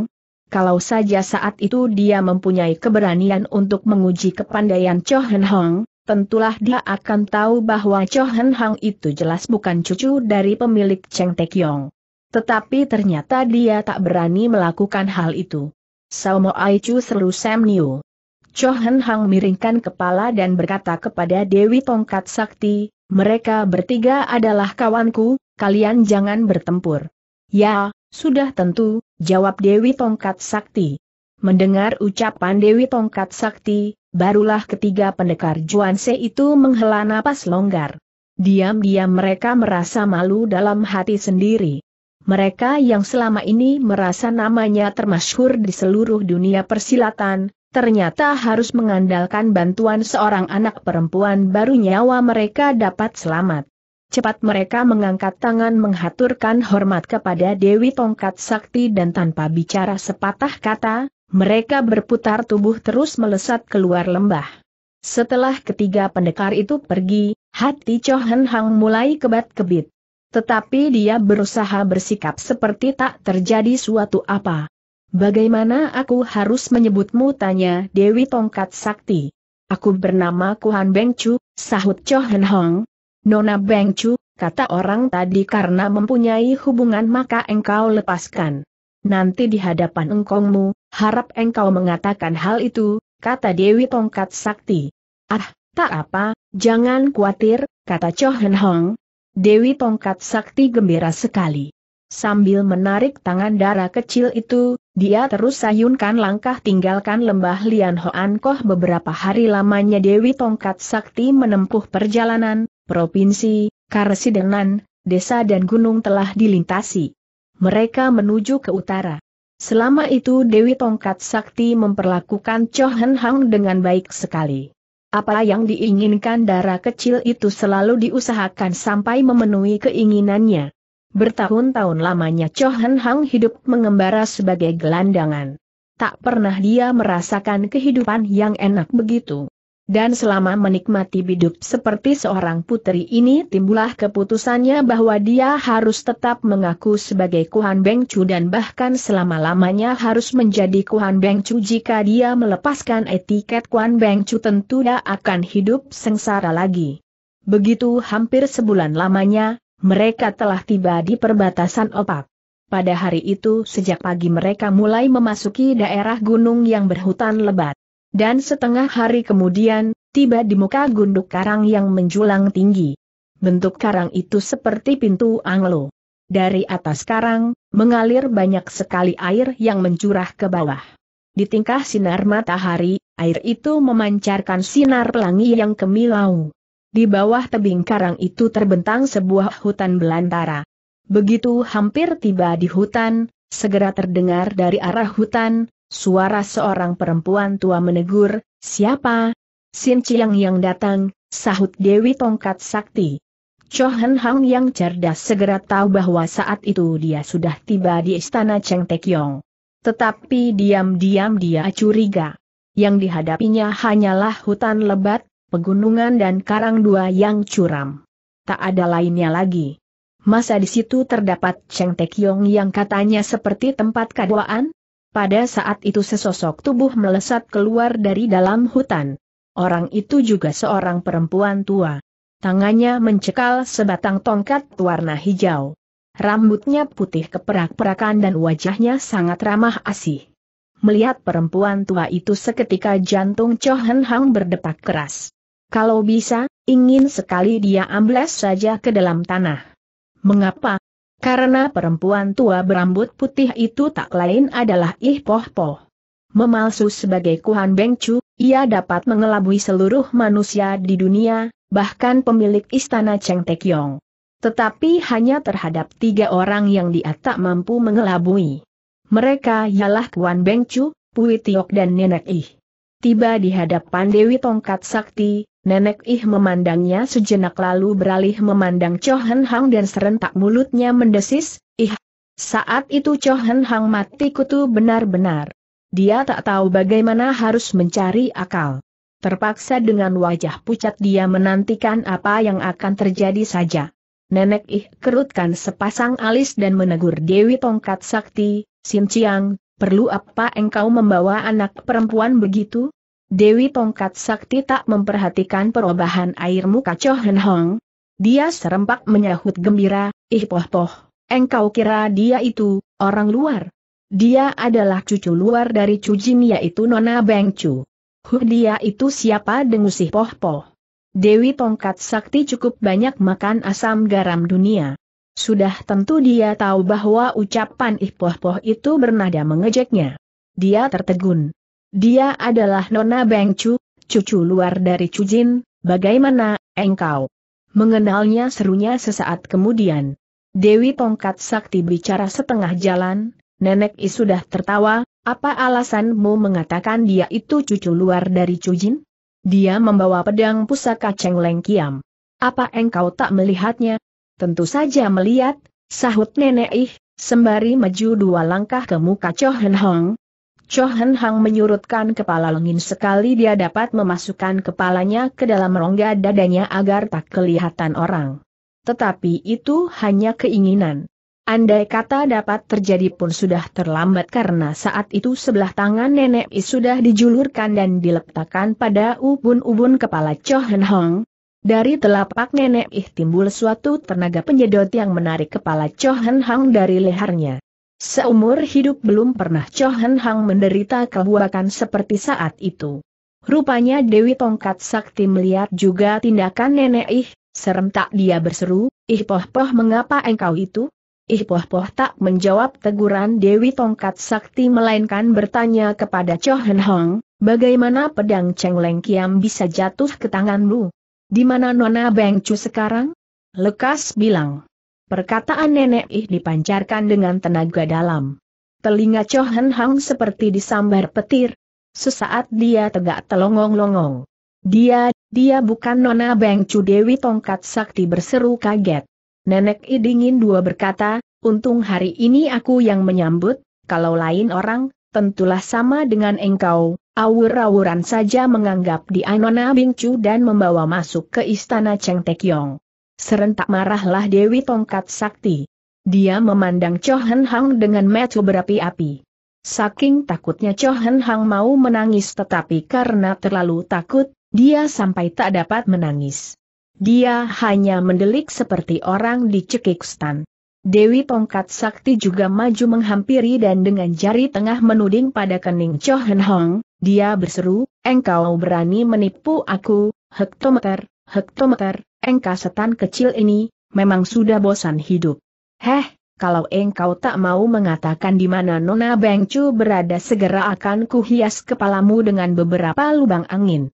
Kalau saja saat itu dia mempunyai keberanian untuk menguji kepandaian Cohen Hang, tentulah dia akan tahu bahwa Cohen Hang itu jelas bukan cucu dari pemilik Cheng Kiong. Tetapi ternyata dia tak berani melakukan hal itu. Sao Ai Aichu seru Sam Niu. Chohan Hang miringkan kepala dan berkata kepada Dewi Tongkat Sakti, mereka bertiga adalah kawanku, kalian jangan bertempur. Ya, sudah tentu, jawab Dewi Tongkat Sakti. Mendengar ucapan Dewi Tongkat Sakti, barulah ketiga pendekar Juanse itu menghela napas longgar. Diam-diam mereka merasa malu dalam hati sendiri. Mereka yang selama ini merasa namanya termasyhur di seluruh dunia persilatan, ternyata harus mengandalkan bantuan seorang anak perempuan baru nyawa mereka dapat selamat. Cepat mereka mengangkat tangan menghaturkan hormat kepada Dewi Tongkat Sakti dan tanpa bicara sepatah kata, mereka berputar tubuh terus melesat keluar lembah. Setelah ketiga pendekar itu pergi, hati Chohen Hang mulai kebat-kebit. Tetapi dia berusaha bersikap seperti tak terjadi suatu apa. Bagaimana aku harus menyebutmu tanya Dewi Tongkat Sakti. Aku bernama Kuhan Chu, sahut Cho Hen Hong. Nona Beng Chu, kata orang tadi karena mempunyai hubungan maka engkau lepaskan. Nanti di hadapan engkongmu, harap engkau mengatakan hal itu, kata Dewi Tongkat Sakti. Ah, tak apa, jangan khawatir, kata Cho Hen Hong. Dewi Tongkat Sakti gembira sekali. Sambil menarik tangan darah kecil itu, dia terus sayunkan langkah tinggalkan lembah Lian Hoan Koh beberapa hari lamanya Dewi Tongkat Sakti menempuh perjalanan, provinsi, karesidenan, desa dan gunung telah dilintasi. Mereka menuju ke utara. Selama itu Dewi Tongkat Sakti memperlakukan Cho Hang dengan baik sekali. Apa yang diinginkan darah kecil itu selalu diusahakan sampai memenuhi keinginannya. Bertahun-tahun lamanya Cho Hen Hang hidup mengembara sebagai gelandangan. Tak pernah dia merasakan kehidupan yang enak begitu. Dan selama menikmati biduk seperti seorang putri ini timbullah keputusannya bahwa dia harus tetap mengaku sebagai Kuhan Beng Chu dan bahkan selama-lamanya harus menjadi Kuhan Beng Chu jika dia melepaskan etiket Kuhan Beng Chu tentu dia akan hidup sengsara lagi. Begitu hampir sebulan lamanya, mereka telah tiba di perbatasan opak. Pada hari itu sejak pagi mereka mulai memasuki daerah gunung yang berhutan lebat. Dan setengah hari kemudian, tiba di muka gunduk karang yang menjulang tinggi. Bentuk karang itu seperti pintu anglo. Dari atas karang, mengalir banyak sekali air yang mencurah ke bawah. Di tingkah sinar matahari, air itu memancarkan sinar pelangi yang kemilau. Di bawah tebing karang itu terbentang sebuah hutan belantara. Begitu hampir tiba di hutan, segera terdengar dari arah hutan, suara seorang perempuan tua menegur, siapa? Sin Chiang yang datang, sahut Dewi Tongkat Sakti. Cho Hang yang cerdas segera tahu bahwa saat itu dia sudah tiba di istana Cheng Te Yong. Tetapi diam-diam dia curiga. Yang dihadapinya hanyalah hutan lebat, pegunungan dan karang dua yang curam. Tak ada lainnya lagi. Masa di situ terdapat Cheng Tekyong yang katanya seperti tempat kaduaan? Pada saat itu sesosok tubuh melesat keluar dari dalam hutan. Orang itu juga seorang perempuan tua. Tangannya mencekal sebatang tongkat warna hijau. Rambutnya putih keperak-perakan dan wajahnya sangat ramah asih. Melihat perempuan tua itu seketika jantung Cho Hang berdetak keras. Kalau bisa, ingin sekali dia ambles saja ke dalam tanah. Mengapa? Karena perempuan tua berambut putih itu tak lain adalah Ih Poh Poh. Memalsu sebagai Kuhan Bengcu, ia dapat mengelabui seluruh manusia di dunia, bahkan pemilik istana Cheng Yong. Tetapi hanya terhadap tiga orang yang dia tak mampu mengelabui. Mereka ialah Kuan Chu, Pui Tiok dan Nenek Ih. Tiba di hadapan Dewi Tongkat Sakti, Nenek Ih memandangnya sejenak lalu beralih memandang Cho Hen Hang dan serentak mulutnya mendesis, Ih. Saat itu Cho Hen Hang mati kutu benar-benar. Dia tak tahu bagaimana harus mencari akal. Terpaksa dengan wajah pucat dia menantikan apa yang akan terjadi saja. Nenek Ih kerutkan sepasang alis dan menegur Dewi Tongkat Sakti, Sin Chiang, perlu apa engkau membawa anak perempuan begitu? Dewi Tongkat Sakti tak memperhatikan perubahan air muka Cho Hen Hong. Dia serempak menyahut gembira, ih poh poh, engkau kira dia itu, orang luar. Dia adalah cucu luar dari Chu Jin yaitu Nona Beng Chu. Huh dia itu siapa dengusih poh poh. Dewi Tongkat Sakti cukup banyak makan asam garam dunia. Sudah tentu dia tahu bahwa ucapan ih poh poh itu bernada mengejeknya. Dia tertegun. Dia adalah Nona Beng Chu, cucu luar dari Cujin, bagaimana, engkau? Mengenalnya serunya sesaat kemudian. Dewi Tongkat Sakti bicara setengah jalan, Nenek I sudah tertawa, apa alasanmu mengatakan dia itu cucu luar dari Cujin? Dia membawa pedang pusaka Leng Kiam. Apa engkau tak melihatnya? Tentu saja melihat, sahut Nenek I, sembari maju dua langkah ke muka Cho Hen Hong, Chohan Hang menyurutkan kepala Lengin sekali dia dapat memasukkan kepalanya ke dalam rongga dadanya agar tak kelihatan orang. Tetapi itu hanya keinginan. Andai kata dapat terjadi pun sudah terlambat karena saat itu sebelah tangan nenek I sudah dijulurkan dan diletakkan pada ubun-ubun kepala Chohan Hang. Dari telapak nenek I timbul suatu tenaga penyedot yang menarik kepala Chohan Hang dari lehernya. Seumur hidup belum pernah Chohan Hang menderita kebuakan seperti saat itu. Rupanya Dewi Tongkat Sakti melihat juga tindakan nenek ih, serem tak dia berseru, ih poh poh mengapa engkau itu? Ih poh poh tak menjawab teguran Dewi Tongkat Sakti melainkan bertanya kepada Chohan Hang, bagaimana pedang Cheng Leng Kiam bisa jatuh ke tanganmu? Di mana Nona Beng Chu sekarang? Lekas bilang. Perkataan nenek ih dipancarkan dengan tenaga dalam. Telinga Cho Hen Hang seperti disambar petir. Sesaat dia tegak telongong-longong. Dia, dia bukan Nona Beng Chu Dewi Tongkat Sakti berseru kaget. Nenek I dingin dua berkata, untung hari ini aku yang menyambut, kalau lain orang, tentulah sama dengan engkau, awur-awuran saja menganggap dia Nona Beng Chu dan membawa masuk ke istana Cheng Tekyong. Serentak marahlah Dewi Tongkat Sakti. Dia memandang Chohan Hang dengan mata berapi-api. Saking takutnya Chohan Hang mau menangis tetapi karena terlalu takut, dia sampai tak dapat menangis. Dia hanya mendelik seperti orang di stan. Dewi Tongkat Sakti juga maju menghampiri dan dengan jari tengah menuding pada kening Chohan Hang. dia berseru, engkau berani menipu aku, hektometer, hektometer, Engka setan kecil ini, memang sudah bosan hidup. Heh, kalau engkau tak mau mengatakan di mana Nona Bengcu berada segera akan kuhias kepalamu dengan beberapa lubang angin.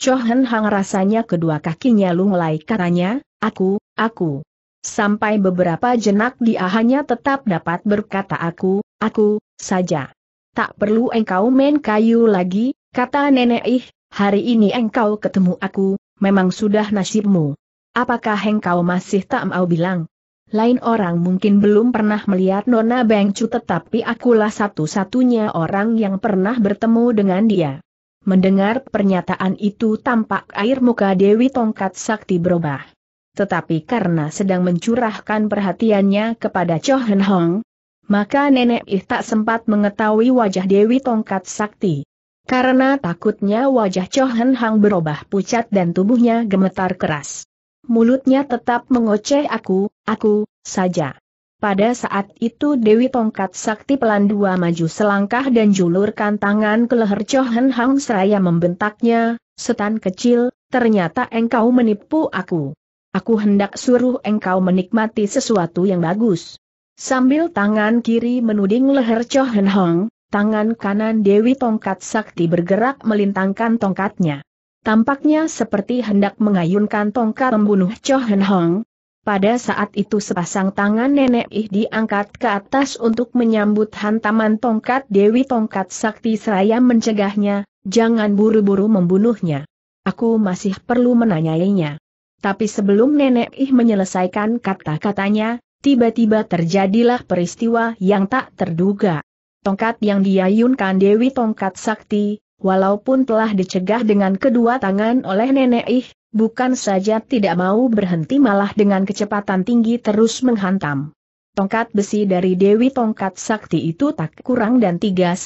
Chohen Hang rasanya kedua kakinya lunglai katanya, aku, aku. Sampai beberapa jenak dia hanya tetap dapat berkata aku, aku, saja. Tak perlu engkau main kayu lagi, kata nenek ih, hari ini engkau ketemu aku, memang sudah nasibmu. Apakah engkau masih tak mau bilang? Lain orang mungkin belum pernah melihat Nona Chu, tetapi akulah satu-satunya orang yang pernah bertemu dengan dia. Mendengar pernyataan itu tampak air muka Dewi Tongkat Sakti berubah. Tetapi karena sedang mencurahkan perhatiannya kepada Cho Hen Hong, maka Nenek Ih tak sempat mengetahui wajah Dewi Tongkat Sakti. Karena takutnya wajah Cho Hen Hong berubah pucat dan tubuhnya gemetar keras. Mulutnya tetap mengoceh aku, aku, saja. Pada saat itu Dewi Tongkat Sakti pelan dua maju selangkah dan julurkan tangan ke leher Chohen Hang seraya membentaknya, setan kecil, ternyata engkau menipu aku. Aku hendak suruh engkau menikmati sesuatu yang bagus. Sambil tangan kiri menuding leher Chohen Hang, tangan kanan Dewi Tongkat Sakti bergerak melintangkan tongkatnya. Tampaknya seperti hendak mengayunkan tongkat membunuh Cho Hen Hong. Pada saat itu sepasang tangan nenek Ih diangkat ke atas untuk menyambut hantaman tongkat Dewi Tongkat Sakti seraya mencegahnya, jangan buru-buru membunuhnya. Aku masih perlu menanyainya. Tapi sebelum nenek Ih menyelesaikan kata-katanya, tiba-tiba terjadilah peristiwa yang tak terduga. Tongkat yang diayunkan Dewi Tongkat Sakti, walaupun telah dicegah dengan kedua tangan oleh nenek ih, bukan saja tidak mau berhenti malah dengan kecepatan tinggi terus menghantam. Tongkat besi dari Dewi Tongkat Sakti itu tak kurang dan 3-500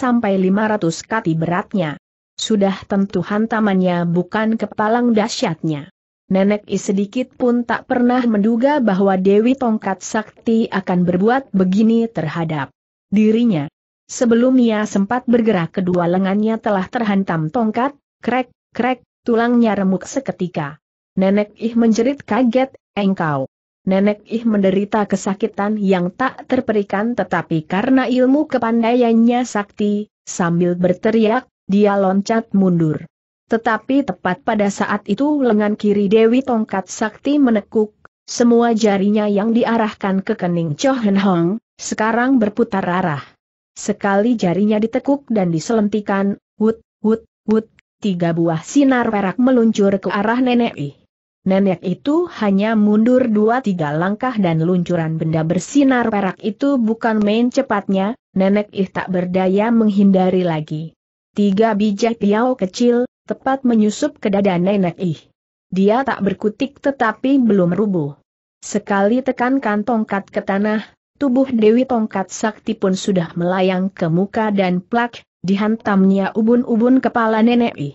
kati beratnya. Sudah tentu hantamannya bukan kepalang dahsyatnya. Nenek I sedikit pun tak pernah menduga bahwa Dewi Tongkat Sakti akan berbuat begini terhadap dirinya. Sebelum ia sempat bergerak kedua lengannya telah terhantam tongkat, krek, krek, tulangnya remuk seketika. Nenek Ih menjerit kaget, engkau. Nenek Ih menderita kesakitan yang tak terperikan tetapi karena ilmu kepandaiannya sakti, sambil berteriak, dia loncat mundur. Tetapi tepat pada saat itu lengan kiri Dewi Tongkat Sakti menekuk, semua jarinya yang diarahkan ke kening Cho Hen Hong, sekarang berputar arah. Sekali jarinya ditekuk dan diselentikan, wut, wut, wut, tiga buah sinar perak meluncur ke arah nenek I. Nenek itu hanya mundur dua-tiga langkah dan luncuran benda bersinar perak itu bukan main cepatnya, nenek I tak berdaya menghindari lagi. Tiga bijak piau kecil, tepat menyusup ke dada nenek I. Dia tak berkutik tetapi belum rubuh. Sekali tekan kantong kat ke tanah, Tubuh Dewi Tongkat Sakti pun sudah melayang ke muka dan plak, dihantamnya ubun-ubun kepala Nenek I.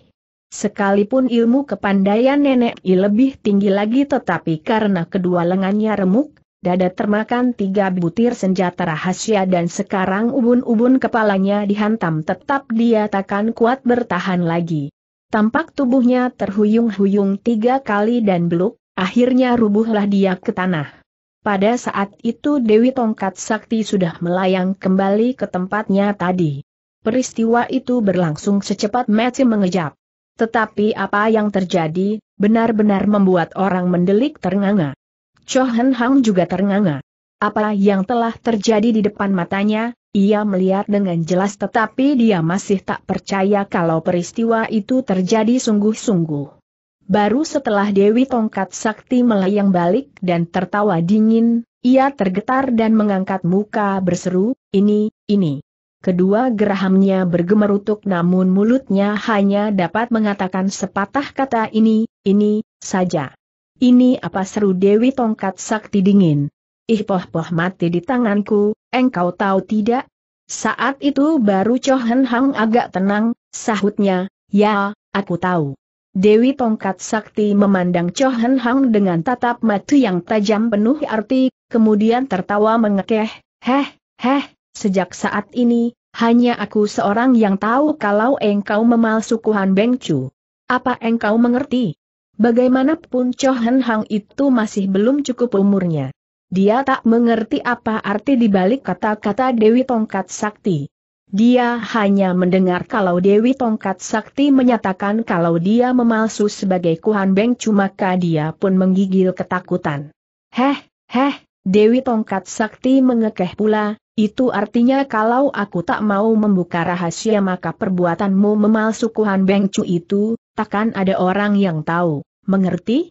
Sekalipun ilmu kepandaian Nenek I lebih tinggi lagi tetapi karena kedua lengannya remuk, dada termakan tiga butir senjata rahasia dan sekarang ubun-ubun kepalanya dihantam tetap dia takkan kuat bertahan lagi. Tampak tubuhnya terhuyung-huyung tiga kali dan beluk, akhirnya rubuhlah dia ke tanah. Pada saat itu Dewi Tongkat Sakti sudah melayang kembali ke tempatnya tadi. Peristiwa itu berlangsung secepat mati mengejap. Tetapi apa yang terjadi, benar-benar membuat orang mendelik ternganga. Chohan Hang juga ternganga. Apa yang telah terjadi di depan matanya, ia melihat dengan jelas tetapi dia masih tak percaya kalau peristiwa itu terjadi sungguh-sungguh. Baru setelah Dewi Tongkat Sakti melayang balik dan tertawa dingin, ia tergetar dan mengangkat muka berseru, ini, ini. Kedua gerahamnya bergemerutuk namun mulutnya hanya dapat mengatakan sepatah kata ini, ini, saja. Ini apa seru Dewi Tongkat Sakti dingin. Ih poh-poh mati di tanganku, engkau tahu tidak? Saat itu baru Chohen Hang agak tenang, sahutnya, ya, aku tahu. Dewi Tongkat Sakti memandang Chohan Hang dengan tatap mata yang tajam penuh arti, kemudian tertawa mengekeh, heh, heh, sejak saat ini, hanya aku seorang yang tahu kalau engkau memalsukan Kuhan Apa engkau mengerti? Bagaimanapun Chohan Hang itu masih belum cukup umurnya. Dia tak mengerti apa arti dibalik kata-kata Dewi Tongkat Sakti. Dia hanya mendengar kalau Dewi Tongkat Sakti menyatakan kalau dia memalsu sebagai Kuhan Beng maka dia pun menggigil ketakutan. Heh, heh, Dewi Tongkat Sakti mengekeh pula, itu artinya kalau aku tak mau membuka rahasia maka perbuatanmu memalsu Kuhan Beng itu, takkan ada orang yang tahu, mengerti?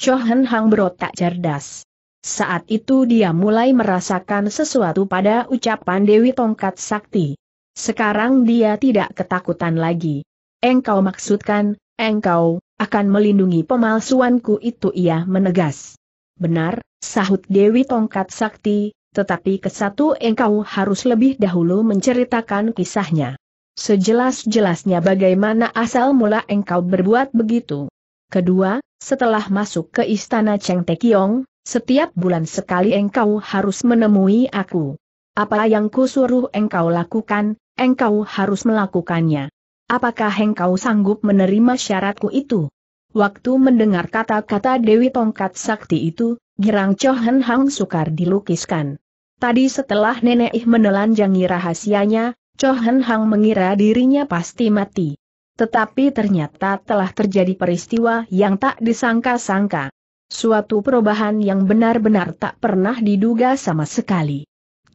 Chohen Hang berotak cerdas. Saat itu dia mulai merasakan sesuatu pada ucapan Dewi Tongkat Sakti. Sekarang dia tidak ketakutan lagi. Engkau maksudkan, engkau, akan melindungi pemalsuanku itu ia menegas. Benar, sahut Dewi Tongkat Sakti, tetapi kesatu engkau harus lebih dahulu menceritakan kisahnya. Sejelas-jelasnya bagaimana asal mula engkau berbuat begitu. Kedua, setelah masuk ke istana Cheng Tekiong, setiap bulan sekali engkau harus menemui aku. Apa yang kusuruh engkau lakukan, engkau harus melakukannya. Apakah engkau sanggup menerima syaratku itu? Waktu mendengar kata-kata Dewi Tongkat Sakti itu, girang Chohen Hang sukar dilukiskan. Tadi setelah Nenek Ih menelanjangi rahasianya, Chohen Hang mengira dirinya pasti mati. Tetapi ternyata telah terjadi peristiwa yang tak disangka-sangka. Suatu perubahan yang benar-benar tak pernah diduga sama sekali.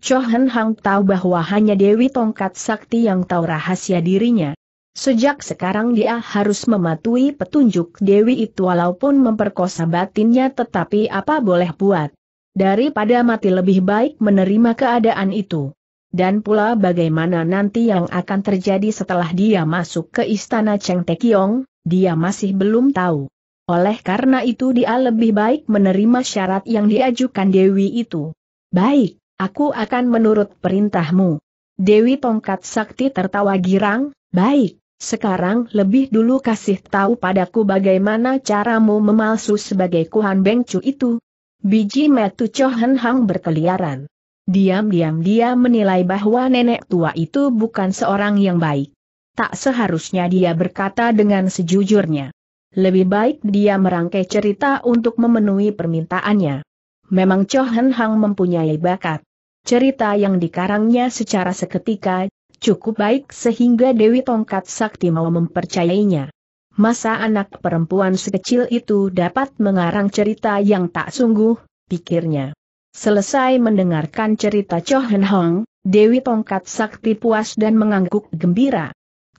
Chohan Hang tahu bahwa hanya Dewi Tongkat Sakti yang tahu rahasia dirinya. Sejak sekarang dia harus mematuhi petunjuk Dewi itu walaupun memperkosa batinnya tetapi apa boleh buat. Daripada mati lebih baik menerima keadaan itu. Dan pula bagaimana nanti yang akan terjadi setelah dia masuk ke istana Cheng Tekiong, dia masih belum tahu. Oleh karena itu dia lebih baik menerima syarat yang diajukan Dewi itu. Baik, aku akan menurut perintahmu. Dewi Tongkat Sakti tertawa girang, baik, sekarang lebih dulu kasih tahu padaku bagaimana caramu memalsu sebagai Kuhan Bengcu itu. Biji metu Chohen Hang berkeliaran. Diam-diam dia menilai bahwa nenek tua itu bukan seorang yang baik. Tak seharusnya dia berkata dengan sejujurnya. Lebih baik dia merangkai cerita untuk memenuhi permintaannya. Memang Chohen Hang mempunyai bakat. Cerita yang dikarangnya secara seketika, cukup baik sehingga Dewi Tongkat Sakti mau mempercayainya. Masa anak perempuan sekecil itu dapat mengarang cerita yang tak sungguh, pikirnya. Selesai mendengarkan cerita Chohen Hong, Dewi Tongkat Sakti puas dan mengangguk gembira.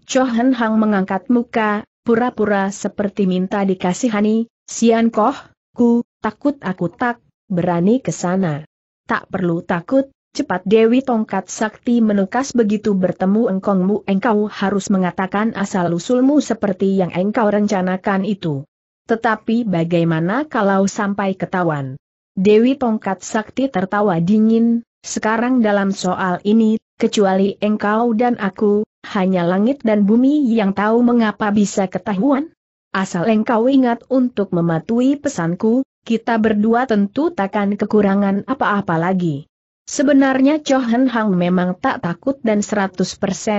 Chohen Hong mengangkat muka, pura-pura seperti minta dikasihani, Sian Koh, ku, takut aku tak, berani ke sana. Tak perlu takut, Cepat Dewi Tongkat Sakti menekas begitu bertemu engkongmu engkau harus mengatakan asal-usulmu seperti yang engkau rencanakan itu. Tetapi bagaimana kalau sampai ketahuan? Dewi Tongkat Sakti tertawa dingin, sekarang dalam soal ini, kecuali engkau dan aku, hanya langit dan bumi yang tahu mengapa bisa ketahuan? Asal engkau ingat untuk mematuhi pesanku, kita berdua tentu takkan kekurangan apa-apa lagi. Sebenarnya Cho Hen Hang memang tak takut dan 100%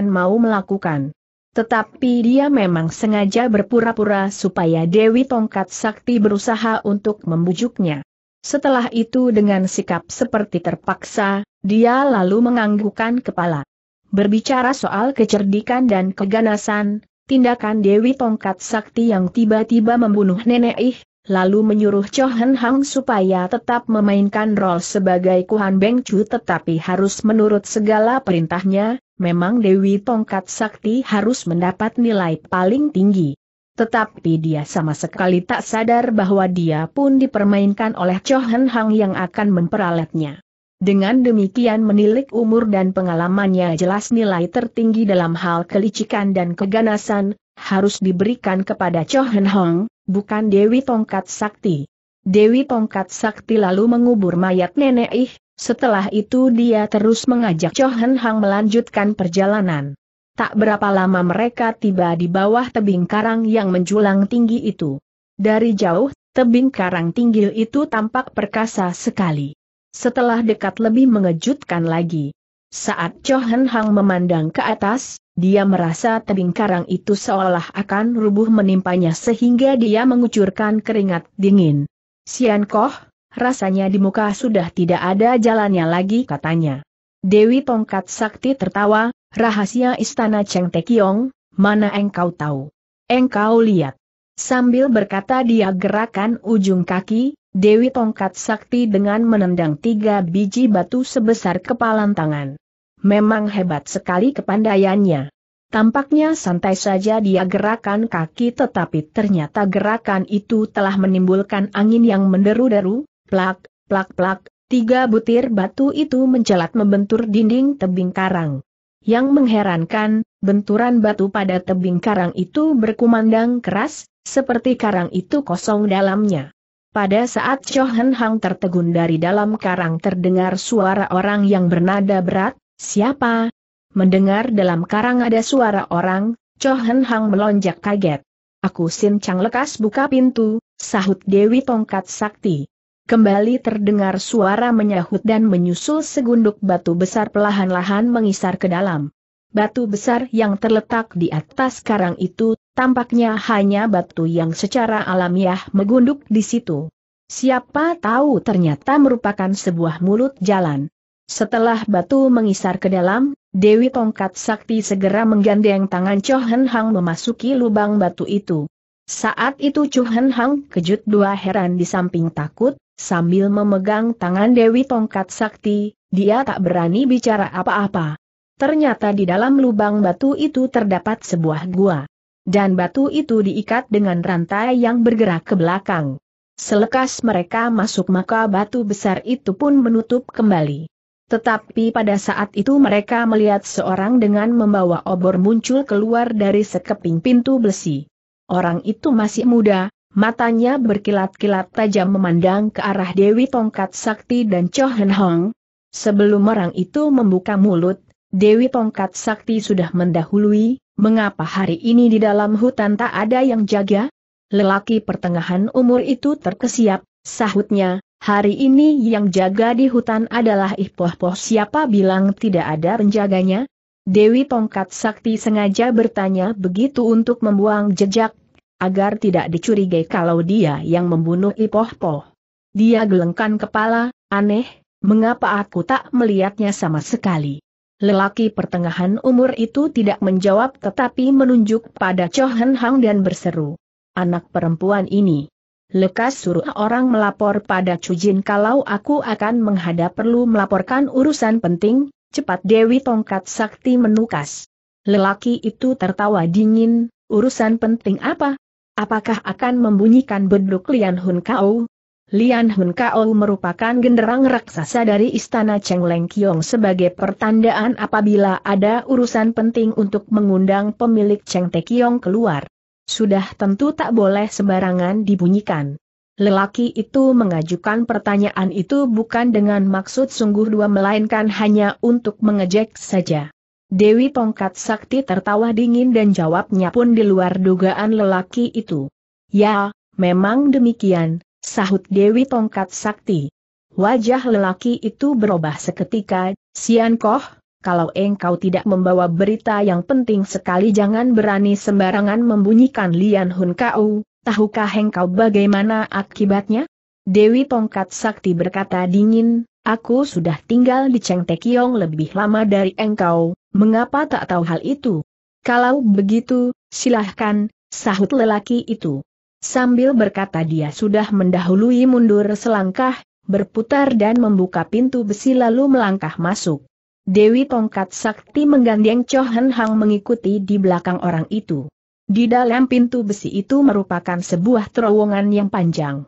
mau melakukan. Tetapi dia memang sengaja berpura-pura supaya Dewi Tongkat Sakti berusaha untuk membujuknya. Setelah itu dengan sikap seperti terpaksa, dia lalu menganggukkan kepala. Berbicara soal kecerdikan dan keganasan, tindakan Dewi Tongkat Sakti yang tiba-tiba membunuh Nenek Ih, lalu menyuruh Cho Hen Hang supaya tetap memainkan role sebagai Kuhan Beng Chu tetapi harus menurut segala perintahnya, memang Dewi Tongkat Sakti harus mendapat nilai paling tinggi. Tetapi dia sama sekali tak sadar bahwa dia pun dipermainkan oleh Cho Hen Hang yang akan memperalatnya. Dengan demikian menilik umur dan pengalamannya jelas nilai tertinggi dalam hal kelicikan dan keganasan, harus diberikan kepada Cho Hen Hong, bukan Dewi Tongkat Sakti. Dewi Tongkat Sakti lalu mengubur mayat nenek Ih, setelah itu dia terus mengajak Chohen Hang melanjutkan perjalanan. Tak berapa lama mereka tiba di bawah tebing karang yang menjulang tinggi itu. Dari jauh, tebing karang tinggi itu tampak perkasa sekali. Setelah dekat lebih mengejutkan lagi. Saat Chohen Hang memandang ke atas, dia merasa tebing karang itu seolah akan rubuh menimpanya sehingga dia mengucurkan keringat dingin. Sian Koh, rasanya di muka sudah tidak ada jalannya lagi katanya. Dewi Tongkat Sakti tertawa, rahasia istana Cheng Tekiong, mana engkau tahu? Engkau lihat. Sambil berkata dia gerakan ujung kaki, Dewi Tongkat Sakti dengan menendang tiga biji batu sebesar kepalan tangan. Memang hebat sekali kepandaiannya. Tampaknya santai saja dia gerakan kaki tetapi ternyata gerakan itu telah menimbulkan angin yang menderu-deru, plak, plak, plak, tiga butir batu itu mencelat membentur dinding tebing karang. Yang mengherankan, benturan batu pada tebing karang itu berkumandang keras, seperti karang itu kosong dalamnya. Pada saat Chohan Hang tertegun dari dalam karang terdengar suara orang yang bernada berat, Siapa? Mendengar dalam karang ada suara orang, Cho Hen Hang melonjak kaget. Aku Sin Chang lekas buka pintu, sahut Dewi Tongkat Sakti. Kembali terdengar suara menyahut dan menyusul segunduk batu besar pelahan-lahan mengisar ke dalam. Batu besar yang terletak di atas karang itu, tampaknya hanya batu yang secara alamiah megunduk di situ. Siapa tahu ternyata merupakan sebuah mulut jalan. Setelah batu mengisar ke dalam, Dewi Tongkat Sakti segera menggandeng tangan Cho Hen Hang memasuki lubang batu itu. Saat itu Cho Hen Hang kejut dua heran di samping takut, sambil memegang tangan Dewi Tongkat Sakti, dia tak berani bicara apa-apa. Ternyata di dalam lubang batu itu terdapat sebuah gua. Dan batu itu diikat dengan rantai yang bergerak ke belakang. Selekas mereka masuk maka batu besar itu pun menutup kembali. Tetapi pada saat itu mereka melihat seorang dengan membawa obor muncul keluar dari sekeping pintu besi. Orang itu masih muda, matanya berkilat-kilat tajam memandang ke arah Dewi Tongkat Sakti dan Cho Hen Hong. Sebelum orang itu membuka mulut, Dewi Tongkat Sakti sudah mendahului, mengapa hari ini di dalam hutan tak ada yang jaga? Lelaki pertengahan umur itu terkesiap, sahutnya, Hari ini yang jaga di hutan adalah Ih poh siapa bilang tidak ada penjaganya? Dewi Tongkat Sakti sengaja bertanya begitu untuk membuang jejak, agar tidak dicurigai kalau dia yang membunuh Ihpoh-poh. Dia gelengkan kepala, aneh, mengapa aku tak melihatnya sama sekali. Lelaki pertengahan umur itu tidak menjawab tetapi menunjuk pada Cho Hen Hang dan berseru. Anak perempuan ini. Lekas suruh orang melapor pada Cujin kalau aku akan menghadap perlu melaporkan urusan penting, cepat Dewi Tongkat Sakti menukas. Lelaki itu tertawa dingin, urusan penting apa? Apakah akan membunyikan beduk Lian Hun Kao? Lian Hun Kao merupakan genderang raksasa dari istana Cheng Leng Kiong sebagai pertandaan apabila ada urusan penting untuk mengundang pemilik Cheng Te Kiong keluar. Sudah tentu tak boleh sembarangan dibunyikan. Lelaki itu mengajukan pertanyaan itu bukan dengan maksud sungguh dua melainkan hanya untuk mengejek saja. Dewi Tongkat Sakti tertawa dingin dan jawabnya pun di luar dugaan lelaki itu. Ya, memang demikian, sahut Dewi Tongkat Sakti. Wajah lelaki itu berubah seketika, Sian Koh, kalau engkau tidak membawa berita yang penting sekali jangan berani sembarangan membunyikan Lian Hun Kau, tahukah engkau bagaimana akibatnya? Dewi Tongkat Sakti berkata dingin, aku sudah tinggal di Cheng Tekiong lebih lama dari engkau, mengapa tak tahu hal itu? Kalau begitu, silahkan, sahut lelaki itu. Sambil berkata dia sudah mendahului mundur selangkah, berputar dan membuka pintu besi lalu melangkah masuk. Dewi Tongkat Sakti menggandeng Chohan Hang mengikuti di belakang orang itu. Di dalam pintu besi itu merupakan sebuah terowongan yang panjang.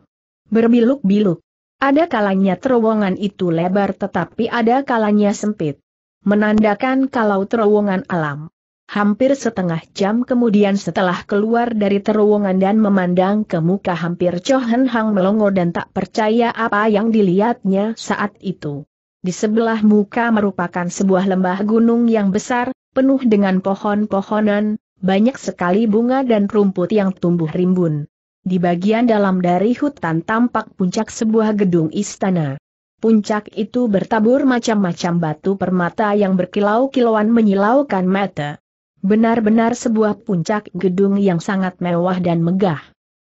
Berbiluk-biluk. Ada kalanya terowongan itu lebar tetapi ada kalanya sempit. Menandakan kalau terowongan alam. Hampir setengah jam kemudian setelah keluar dari terowongan dan memandang ke muka hampir Chohan Hang melongo dan tak percaya apa yang dilihatnya saat itu. Di sebelah muka merupakan sebuah lembah gunung yang besar, penuh dengan pohon-pohonan, banyak sekali bunga dan rumput yang tumbuh rimbun. Di bagian dalam dari hutan tampak puncak sebuah gedung istana. Puncak itu bertabur macam-macam batu permata yang berkilau-kilauan menyilaukan mata. Benar-benar sebuah puncak gedung yang sangat mewah dan megah.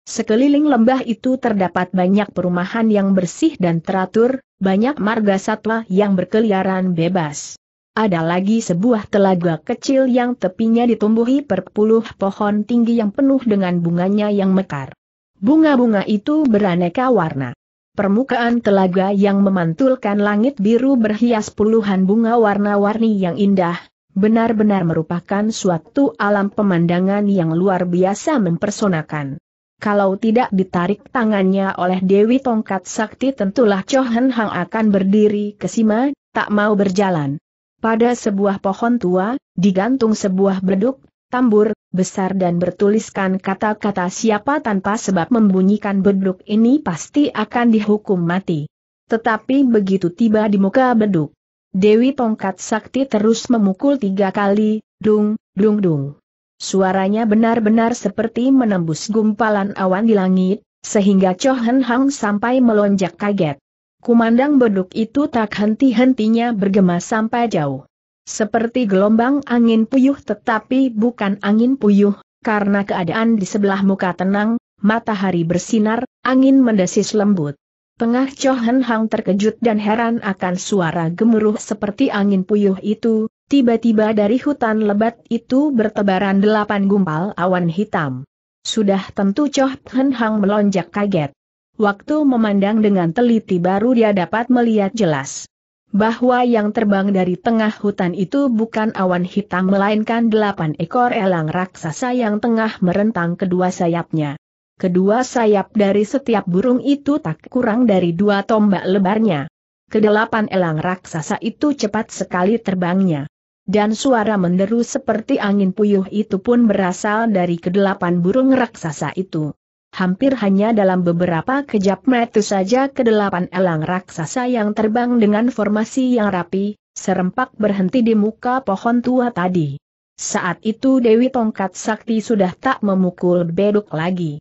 Sekeliling lembah itu terdapat banyak perumahan yang bersih dan teratur, banyak marga satwa yang berkeliaran bebas. Ada lagi sebuah telaga kecil yang tepinya ditumbuhi perpuluh pohon tinggi yang penuh dengan bunganya yang mekar. Bunga-bunga itu beraneka warna. Permukaan telaga yang memantulkan langit biru berhias puluhan bunga warna-warni yang indah, benar-benar merupakan suatu alam pemandangan yang luar biasa mempersonakan. Kalau tidak ditarik tangannya oleh Dewi Tongkat Sakti tentulah Cho Hang akan berdiri kesima, tak mau berjalan. Pada sebuah pohon tua, digantung sebuah beduk, tambur, besar dan bertuliskan kata-kata siapa tanpa sebab membunyikan beduk ini pasti akan dihukum mati. Tetapi begitu tiba di muka beduk, Dewi Tongkat Sakti terus memukul tiga kali, dung, dung dung. Suaranya benar-benar seperti menembus gumpalan awan di langit, sehingga Cho Hen Hang sampai melonjak kaget. Kumandang beduk itu tak henti-hentinya bergema sampai jauh. Seperti gelombang angin puyuh tetapi bukan angin puyuh, karena keadaan di sebelah muka tenang, matahari bersinar, angin mendesis lembut. Tengah Cho Hen Hang terkejut dan heran akan suara gemuruh seperti angin puyuh itu, Tiba-tiba dari hutan lebat itu bertebaran delapan gumpal awan hitam. Sudah tentu Choh Hen Hang melonjak kaget. Waktu memandang dengan teliti baru dia dapat melihat jelas. Bahwa yang terbang dari tengah hutan itu bukan awan hitam melainkan delapan ekor elang raksasa yang tengah merentang kedua sayapnya. Kedua sayap dari setiap burung itu tak kurang dari dua tombak lebarnya. Kedelapan elang raksasa itu cepat sekali terbangnya. Dan suara menderu seperti angin puyuh itu pun berasal dari kedelapan burung raksasa itu. Hampir hanya dalam beberapa kejap mata saja kedelapan elang raksasa yang terbang dengan formasi yang rapi, serempak berhenti di muka pohon tua tadi. Saat itu Dewi Tongkat Sakti sudah tak memukul beduk lagi.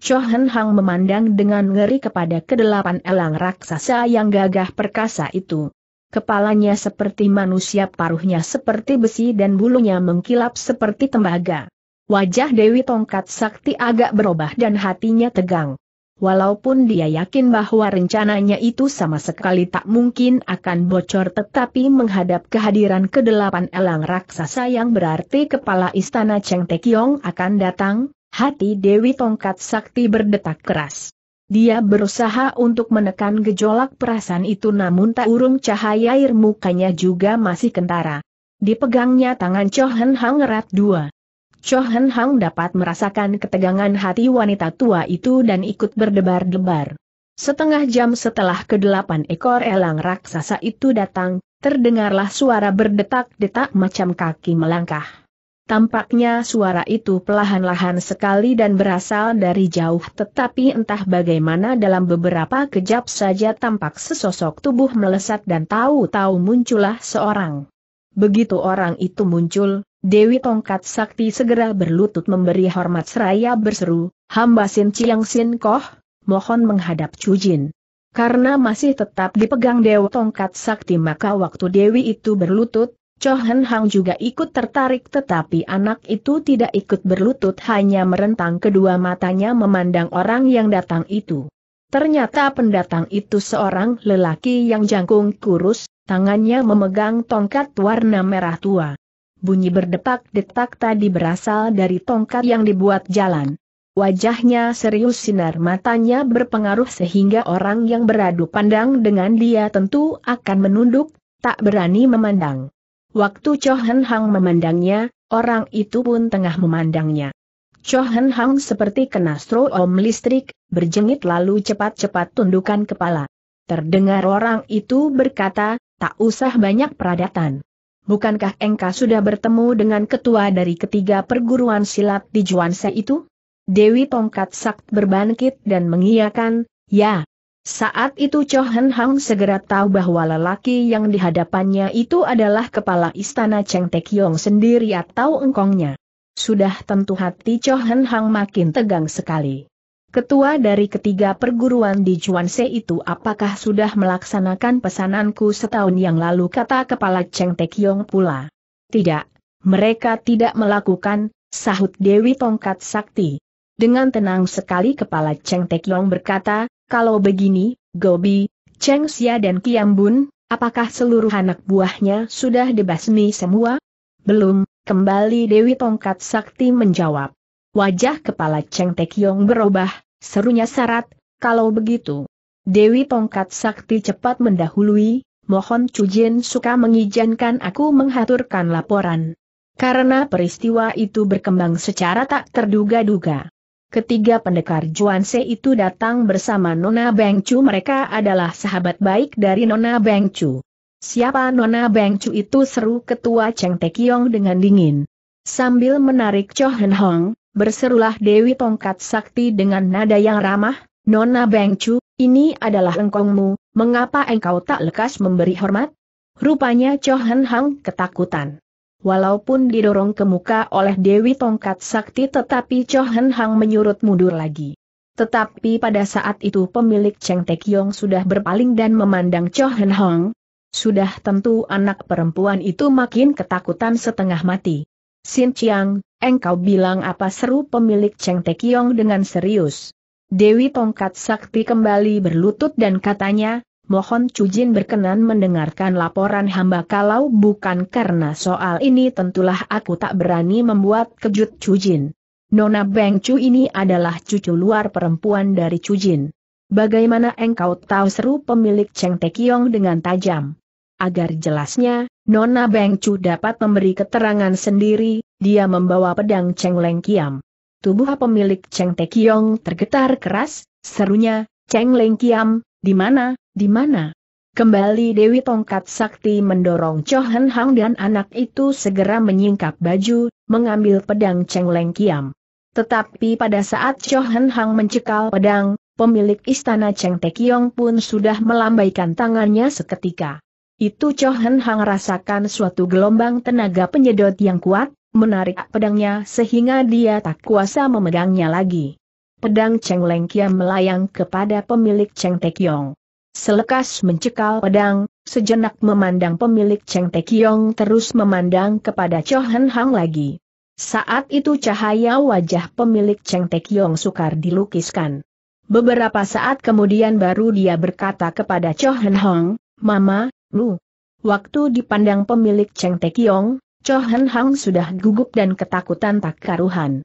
Chohen Hang memandang dengan ngeri kepada kedelapan elang raksasa yang gagah perkasa itu. Kepalanya seperti manusia paruhnya seperti besi dan bulunya mengkilap seperti tembaga. Wajah Dewi Tongkat Sakti agak berubah dan hatinya tegang. Walaupun dia yakin bahwa rencananya itu sama sekali tak mungkin akan bocor tetapi menghadap kehadiran kedelapan elang raksasa yang berarti kepala istana Cheng Kiong akan datang, hati Dewi Tongkat Sakti berdetak keras. Dia berusaha untuk menekan gejolak perasaan itu namun tak urung cahaya air mukanya juga masih kentara. Dipegangnya tangan Cho Hang erat dua. Cho Hang dapat merasakan ketegangan hati wanita tua itu dan ikut berdebar-debar. Setengah jam setelah kedelapan ekor elang raksasa itu datang, terdengarlah suara berdetak-detak macam kaki melangkah. Tampaknya suara itu pelahan-lahan sekali dan berasal dari jauh tetapi entah bagaimana dalam beberapa kejap saja tampak sesosok tubuh melesat dan tahu-tahu muncullah seorang. Begitu orang itu muncul, Dewi Tongkat Sakti segera berlutut memberi hormat seraya berseru, hamba Sin Chiang Sin Koh, mohon menghadap Cujin. Karena masih tetap dipegang Dewi Tongkat Sakti maka waktu Dewi itu berlutut, Chohen Hang juga ikut tertarik tetapi anak itu tidak ikut berlutut hanya merentang kedua matanya memandang orang yang datang itu. Ternyata pendatang itu seorang lelaki yang jangkung kurus, tangannya memegang tongkat warna merah tua. Bunyi berdetak-detak tadi berasal dari tongkat yang dibuat jalan. Wajahnya serius sinar matanya berpengaruh sehingga orang yang beradu pandang dengan dia tentu akan menunduk, tak berani memandang. Waktu Chohen Hang memandangnya, orang itu pun tengah memandangnya. Chohen Hang seperti kena om listrik, berjengit lalu cepat-cepat tundukkan kepala. Terdengar orang itu berkata, tak usah banyak peradatan. Bukankah engkau sudah bertemu dengan ketua dari ketiga perguruan silat di Juanse itu? Dewi Tongkat Sakt berbangkit dan mengiyakan, ya, saat itu Cho Hen Hang segera tahu bahwa lelaki yang dihadapannya itu adalah kepala istana Cheng Tek Yong sendiri atau engkongnya. Sudah tentu hati Cho Hen Hang makin tegang sekali. Ketua dari ketiga perguruan di Se itu apakah sudah melaksanakan pesananku setahun yang lalu kata kepala Cheng Tek Yong pula. Tidak, mereka tidak melakukan, sahut Dewi Tongkat Sakti. Dengan tenang sekali kepala Cheng Tek Yong berkata, kalau begini, Gobi, Cheng Xia dan Kiam Bun, apakah seluruh anak buahnya sudah dibasmi semua? Belum, kembali Dewi Tongkat Sakti menjawab. Wajah kepala Cheng Tekyong berubah, serunya syarat, kalau begitu. Dewi Tongkat Sakti cepat mendahului, mohon Cujin suka mengizinkan aku menghaturkan laporan. Karena peristiwa itu berkembang secara tak terduga-duga. Ketiga pendekar Juan Se itu datang bersama Nona Bengcu. mereka adalah sahabat baik dari Nona Bengcu. Siapa Nona Bengcu itu seru ketua Cheng Tekiong dengan dingin. Sambil menarik Cho Hen Hong, berserulah Dewi Tongkat Sakti dengan nada yang ramah, Nona Bengcu, ini adalah engkongmu, mengapa engkau tak lekas memberi hormat? Rupanya Cho Hen Hong ketakutan. Walaupun didorong ke muka oleh Dewi Tongkat Sakti tetapi Cho Hen Hang menyurut mundur lagi. Tetapi pada saat itu pemilik Cheng Tek Yong sudah berpaling dan memandang Cho Hen Hang. Sudah tentu anak perempuan itu makin ketakutan setengah mati. Sin Chiang, engkau bilang apa seru pemilik Cheng Tek Yong dengan serius. Dewi Tongkat Sakti kembali berlutut dan katanya, mohon Cujin berkenan mendengarkan laporan hamba kalau bukan karena soal ini tentulah aku tak berani membuat kejut Cujin. Nona Beng Chu ini adalah cucu luar perempuan dari Cujin. Bagaimana engkau tahu seru pemilik Cheng Tekiong dengan tajam? Agar jelasnya, Nona Beng Chu dapat memberi keterangan sendiri, dia membawa pedang Cheng Leng Kiam. Tubuh pemilik Cheng Tekiong tergetar keras, serunya, Cheng Leng Kiam, di mana, di mana? Kembali Dewi Tongkat Sakti mendorong Cho Hen Hang dan anak itu segera menyingkap baju, mengambil pedang Cheng Leng Kiam. Tetapi pada saat Cho Hen Hang mencekal pedang, pemilik istana Cheng Tekiong pun sudah melambaikan tangannya seketika. Itu Cho Hen Hang rasakan suatu gelombang tenaga penyedot yang kuat, menarik pedangnya sehingga dia tak kuasa memegangnya lagi pedang Cheng Leng Kiam melayang kepada pemilik Cheng Tek Yong. Selekas mencekal pedang, sejenak memandang pemilik Cheng Tek Yong terus memandang kepada Han Hang lagi. Saat itu cahaya wajah pemilik Cheng Tek Yong sukar dilukiskan. Beberapa saat kemudian baru dia berkata kepada Han Hang, Mama, lu. Waktu dipandang pemilik Cheng Tek Yong, Han Hang sudah gugup dan ketakutan tak karuhan.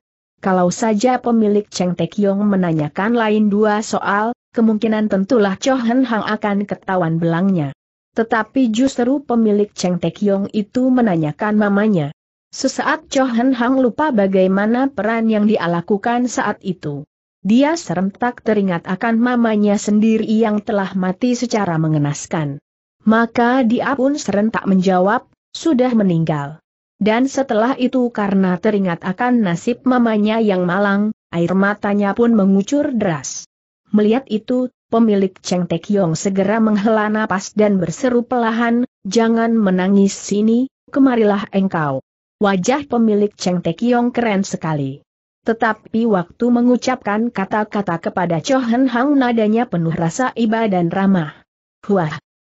Kalau saja pemilik Cheng Yong menanyakan lain dua soal, kemungkinan tentulah Cho Hen Hang akan ketahuan belangnya. Tetapi justru pemilik Cheng Yong itu menanyakan mamanya. Sesaat Cho Hen Hang lupa bagaimana peran yang dia lakukan saat itu. Dia serentak teringat akan mamanya sendiri yang telah mati secara mengenaskan. Maka dia pun serentak menjawab, sudah meninggal. Dan setelah itu karena teringat akan nasib mamanya yang malang, air matanya pun mengucur deras. Melihat itu, pemilik Cheng Tek Yong segera menghela napas dan berseru pelahan, jangan menangis sini, kemarilah engkau. Wajah pemilik Cheng Tek Yong keren sekali. Tetapi waktu mengucapkan kata-kata kepada Cho Hen Hang nadanya penuh rasa iba dan ramah. Huah,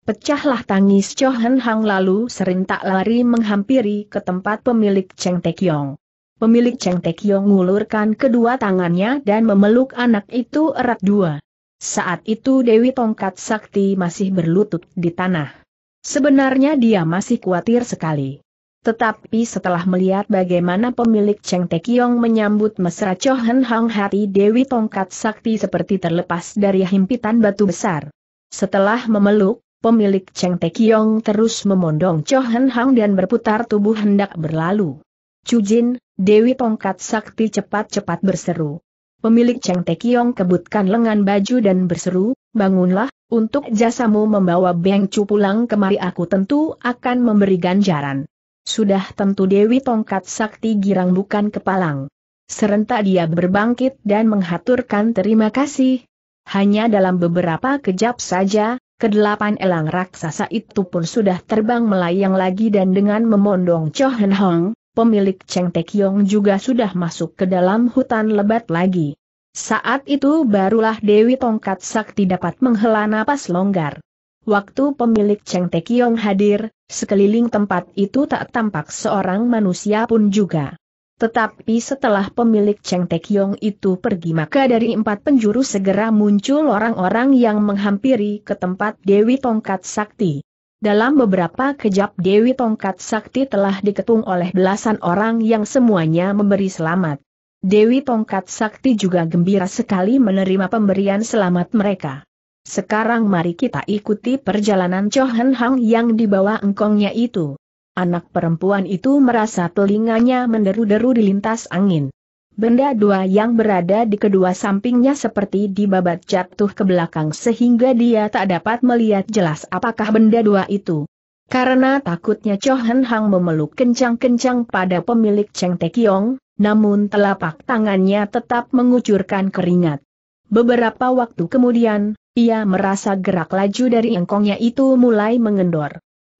Pecahlah tangis Cho Hen Hang lalu serentak lari menghampiri ke tempat pemilik Cheng Te Kiong. Pemilik Cheng Te mengulurkan mengulurkan kedua tangannya dan memeluk anak itu erat dua. Saat itu Dewi Tongkat Sakti masih berlutut di tanah. Sebenarnya dia masih khawatir sekali. Tetapi setelah melihat bagaimana pemilik Cheng Te Kiong menyambut mesra Cho Hen Hang hati Dewi Tongkat Sakti seperti terlepas dari himpitan batu besar. Setelah memeluk, pemilik Cheng Tekiong terus memondong Cho Hen Hang dan berputar tubuh hendak berlalu. Chu Jin, Dewi Tongkat Sakti cepat-cepat berseru. Pemilik Cheng Tekiong kebutkan lengan baju dan berseru, bangunlah, untuk jasamu membawa Beng Chu pulang kemari aku tentu akan memberi ganjaran. Sudah tentu Dewi Tongkat Sakti girang bukan kepalang. Serentak dia berbangkit dan menghaturkan terima kasih. Hanya dalam beberapa kejap saja, Kedelapan elang raksasa itu pun sudah terbang melayang lagi dan dengan memondong Cho Hen Hong, pemilik Cheng Te Yong juga sudah masuk ke dalam hutan lebat lagi. Saat itu barulah Dewi Tongkat Sakti dapat menghela napas longgar. Waktu pemilik Cheng Te Yong hadir, sekeliling tempat itu tak tampak seorang manusia pun juga. Tetapi setelah pemilik Cheng Yong itu pergi maka dari empat penjuru segera muncul orang-orang yang menghampiri ke tempat Dewi Tongkat Sakti. Dalam beberapa kejap Dewi Tongkat Sakti telah diketung oleh belasan orang yang semuanya memberi selamat. Dewi Tongkat Sakti juga gembira sekali menerima pemberian selamat mereka. Sekarang mari kita ikuti perjalanan Chohen Hang yang dibawa engkongnya itu. Anak perempuan itu merasa telinganya menderu-deru di lintas angin. Benda dua yang berada di kedua sampingnya seperti dibabat jatuh ke belakang sehingga dia tak dapat melihat jelas apakah benda dua itu. Karena takutnya Cho Hen Hang memeluk kencang-kencang pada pemilik Cheng kiong, namun telapak tangannya tetap mengucurkan keringat. Beberapa waktu kemudian, ia merasa gerak laju dari engkongnya itu mulai mengendor.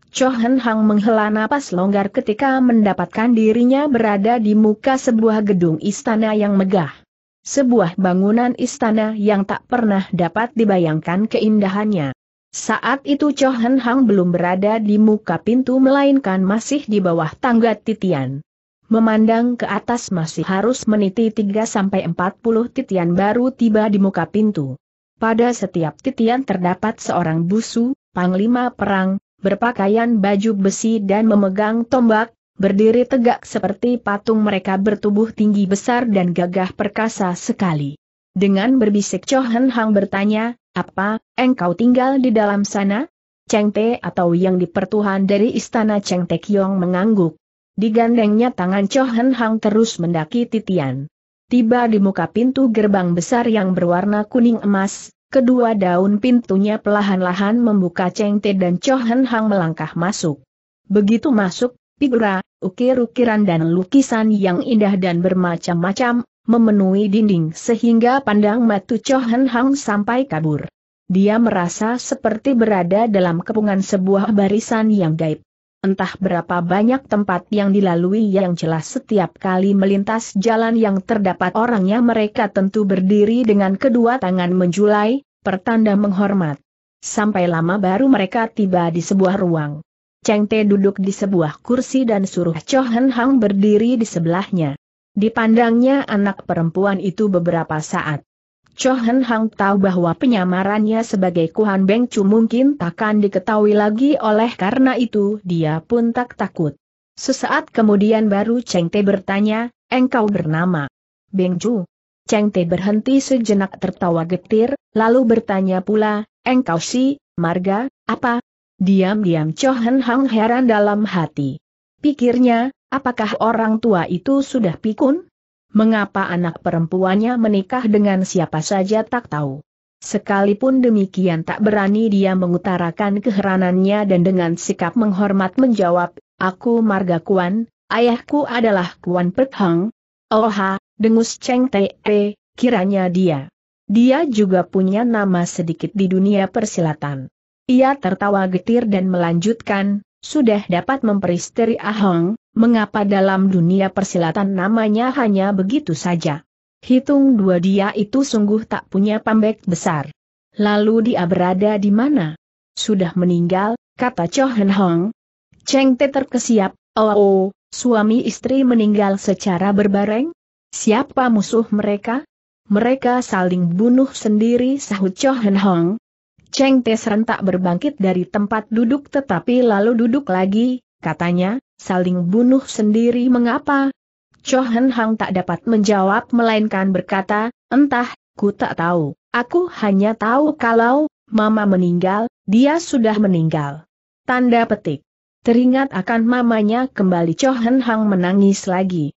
Chohen Hang menghela napas longgar ketika mendapatkan dirinya berada di muka sebuah gedung istana yang megah. Sebuah bangunan istana yang tak pernah dapat dibayangkan keindahannya. Saat itu Chohen Hang belum berada di muka pintu melainkan masih di bawah tangga titian. Memandang ke atas masih harus meniti 3-40 titian baru tiba di muka pintu. Pada setiap titian terdapat seorang busu, panglima perang, berpakaian baju besi dan memegang tombak, berdiri tegak seperti patung mereka bertubuh tinggi besar dan gagah perkasa sekali. Dengan berbisik Chohan Hang bertanya, apa, engkau tinggal di dalam sana? Cheng Te atau yang dipertuhan dari istana Cheng Te Kiong mengangguk. Digandengnya tangan Chohan Hang terus mendaki titian. Tiba di muka pintu gerbang besar yang berwarna kuning emas, Kedua daun pintunya pelahan-lahan membuka Cheng Te dan Cho Hen Hang melangkah masuk. Begitu masuk, figura, ukir-ukiran dan lukisan yang indah dan bermacam-macam, memenuhi dinding sehingga pandang matu Cho Hen Hang sampai kabur. Dia merasa seperti berada dalam kepungan sebuah barisan yang gaib. Entah berapa banyak tempat yang dilalui yang jelas setiap kali melintas jalan yang terdapat orangnya mereka tentu berdiri dengan kedua tangan menjulai, pertanda menghormat. Sampai lama baru mereka tiba di sebuah ruang. Cheng Te duduk di sebuah kursi dan suruh Cho Hen Hang berdiri di sebelahnya. Dipandangnya anak perempuan itu beberapa saat. Chohan Hang tahu bahwa penyamarannya sebagai Kuhan Beng Chu mungkin takkan diketahui lagi oleh karena itu dia pun tak takut. Sesaat kemudian baru Cheng Te bertanya, engkau bernama Beng Chu. Cheng Te berhenti sejenak tertawa getir, lalu bertanya pula, engkau si, marga, apa? Diam-diam Chohan Hang heran dalam hati. Pikirnya, apakah orang tua itu sudah pikun? mengapa anak perempuannya menikah dengan siapa saja tak tahu. Sekalipun demikian tak berani dia mengutarakan keheranannya dan dengan sikap menghormat menjawab, Aku Marga Kuan, ayahku adalah Kuan Pek Hang. Oha, dengus Cheng Te, -e, kiranya dia. Dia juga punya nama sedikit di dunia persilatan. Ia tertawa getir dan melanjutkan, sudah dapat memperisteri Ahong, mengapa dalam dunia persilatan namanya hanya begitu saja. Hitung dua dia itu sungguh tak punya pambek besar. Lalu dia berada di mana? Sudah meninggal, kata Chohen Hong. Cheng Te terkesiap, oh, oh, suami istri meninggal secara berbareng? Siapa musuh mereka? Mereka saling bunuh sendiri sahut Chohen Hong, Cheng Te tak berbangkit dari tempat duduk tetapi lalu duduk lagi, katanya, saling bunuh sendiri mengapa? Cho Chohan Hang tak dapat menjawab melainkan berkata, entah, ku tak tahu, aku hanya tahu kalau, mama meninggal, dia sudah meninggal. Tanda petik. Teringat akan mamanya kembali Cho Chohan Hang menangis lagi.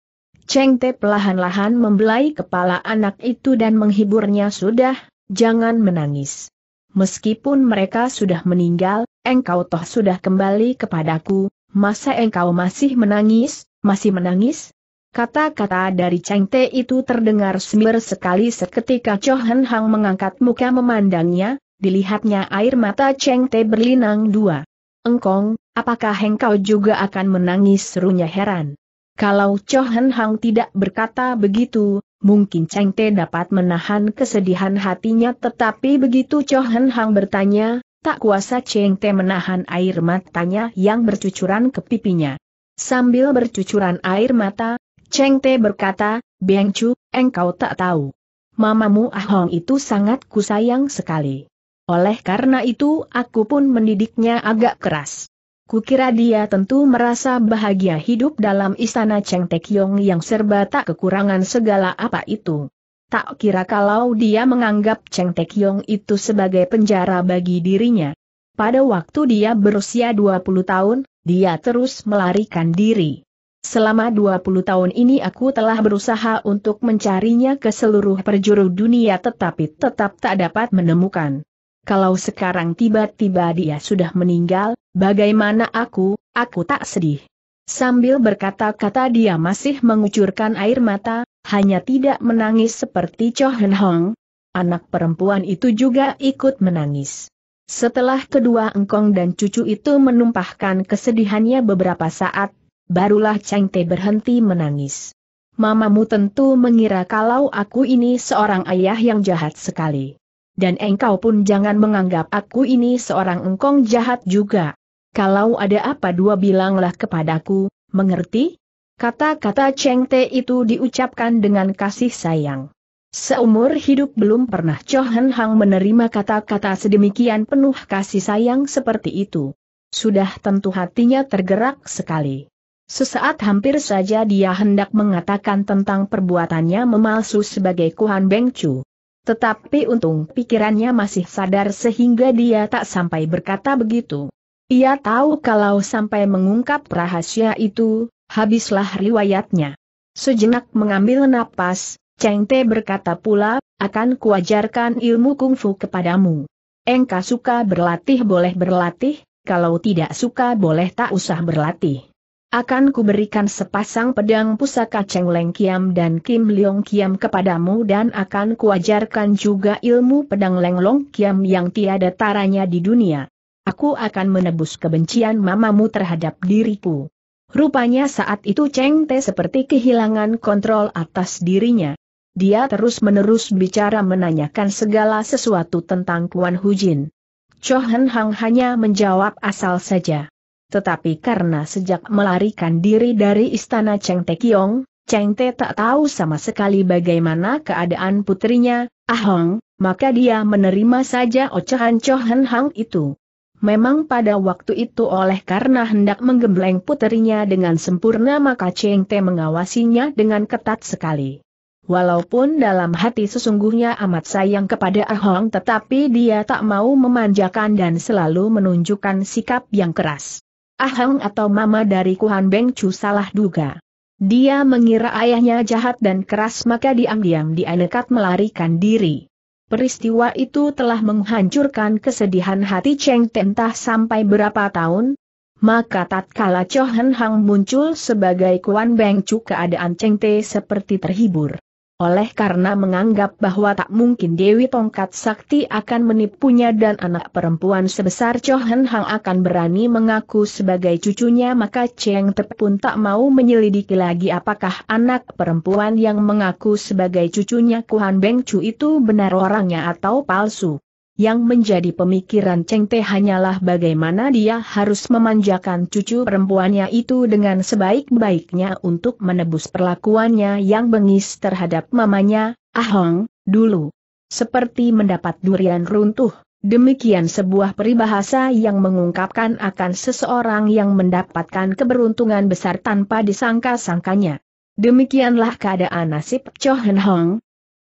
Cheng Te perlahan-lahan membelai kepala anak itu dan menghiburnya sudah, jangan menangis meskipun mereka sudah meninggal, engkau toh sudah kembali kepadaku, masa engkau masih menangis, masih menangis? Kata-kata dari Cheng Te itu terdengar semir sekali seketika Chohan Hang mengangkat muka memandangnya, dilihatnya air mata Cheng Te berlinang dua. Engkong, apakah engkau juga akan menangis serunya heran? Kalau Chohan Hang tidak berkata begitu, Mungkin Cheng Te dapat menahan kesedihan hatinya tetapi begitu Cho Hen Hang bertanya, tak kuasa Cheng Te menahan air matanya yang bercucuran ke pipinya. Sambil bercucuran air mata, Cheng Te berkata, Beng Chu, engkau tak tahu. Mamamu Ahong itu sangat kusayang sekali. Oleh karena itu aku pun mendidiknya agak keras. Kukira dia tentu merasa bahagia hidup dalam istana Cheng Tekyong yang serba tak kekurangan segala apa itu. Tak kira kalau dia menganggap Cheng Tekyong itu sebagai penjara bagi dirinya. Pada waktu dia berusia 20 tahun, dia terus melarikan diri. Selama 20 tahun ini aku telah berusaha untuk mencarinya ke seluruh perjuru dunia tetapi tetap tak dapat menemukan. Kalau sekarang tiba-tiba dia sudah meninggal, bagaimana aku, aku tak sedih. Sambil berkata-kata dia masih mengucurkan air mata, hanya tidak menangis seperti Cho Hen Hong. Anak perempuan itu juga ikut menangis. Setelah kedua engkong dan cucu itu menumpahkan kesedihannya beberapa saat, barulah Cheng Te berhenti menangis. Mamamu tentu mengira kalau aku ini seorang ayah yang jahat sekali dan engkau pun jangan menganggap aku ini seorang engkong jahat juga. Kalau ada apa dua bilanglah kepadaku, mengerti? Kata-kata Cheng Te itu diucapkan dengan kasih sayang. Seumur hidup belum pernah Cho Hen Hang menerima kata-kata sedemikian penuh kasih sayang seperti itu. Sudah tentu hatinya tergerak sekali. Sesaat hampir saja dia hendak mengatakan tentang perbuatannya memalsu sebagai Kuhan Beng Chu. Tetapi untung pikirannya masih sadar sehingga dia tak sampai berkata begitu. Ia tahu kalau sampai mengungkap rahasia itu, habislah riwayatnya. Sejenak mengambil napas, Cheng Te berkata pula, akan kuajarkan ilmu kungfu kepadamu. Engka suka berlatih boleh berlatih, kalau tidak suka boleh tak usah berlatih. Akan kuberikan sepasang pedang pusaka Cheng Leng Kiam dan Kim Leong Kiam kepadamu dan akan kuajarkan juga ilmu pedang Leng Long Kiam yang tiada taranya di dunia. Aku akan menebus kebencian mamamu terhadap diriku. Rupanya saat itu Cheng Te seperti kehilangan kontrol atas dirinya. Dia terus-menerus bicara menanyakan segala sesuatu tentang Kuan Hujin. Chohan Hang hanya menjawab asal saja tetapi karena sejak melarikan diri dari istana Cheng Kiong, Cheng Te tak tahu sama sekali bagaimana keadaan putrinya, Ahong, ah maka dia menerima saja ocehan Chohen Hang itu. Memang pada waktu itu oleh karena hendak menggembleng putrinya dengan sempurna maka Cheng Te mengawasinya dengan ketat sekali. Walaupun dalam hati sesungguhnya amat sayang kepada Ahong ah tetapi dia tak mau memanjakan dan selalu menunjukkan sikap yang keras. Ahang atau mama dari Kuhan Beng Chu salah duga. Dia mengira ayahnya jahat dan keras maka diam-diam dia nekat melarikan diri. Peristiwa itu telah menghancurkan kesedihan hati Cheng Tentah sampai berapa tahun? Maka tatkala Cho Hang muncul sebagai Kuan Beng Chu keadaan Cheng Te seperti terhibur. Oleh karena menganggap bahwa tak mungkin Dewi Tongkat Sakti akan menipunya dan anak perempuan sebesar Chohen Hang akan berani mengaku sebagai cucunya maka Cheng Te pun tak mau menyelidiki lagi apakah anak perempuan yang mengaku sebagai cucunya Kuan Beng Chu itu benar orangnya atau palsu. Yang menjadi pemikiran Cheng Te hanyalah bagaimana dia harus memanjakan cucu perempuannya itu dengan sebaik-baiknya untuk menebus perlakuannya yang bengis terhadap mamanya, Ah Hong, dulu. Seperti mendapat durian runtuh, demikian sebuah peribahasa yang mengungkapkan akan seseorang yang mendapatkan keberuntungan besar tanpa disangka-sangkanya. Demikianlah keadaan nasib Cho Hen Hong,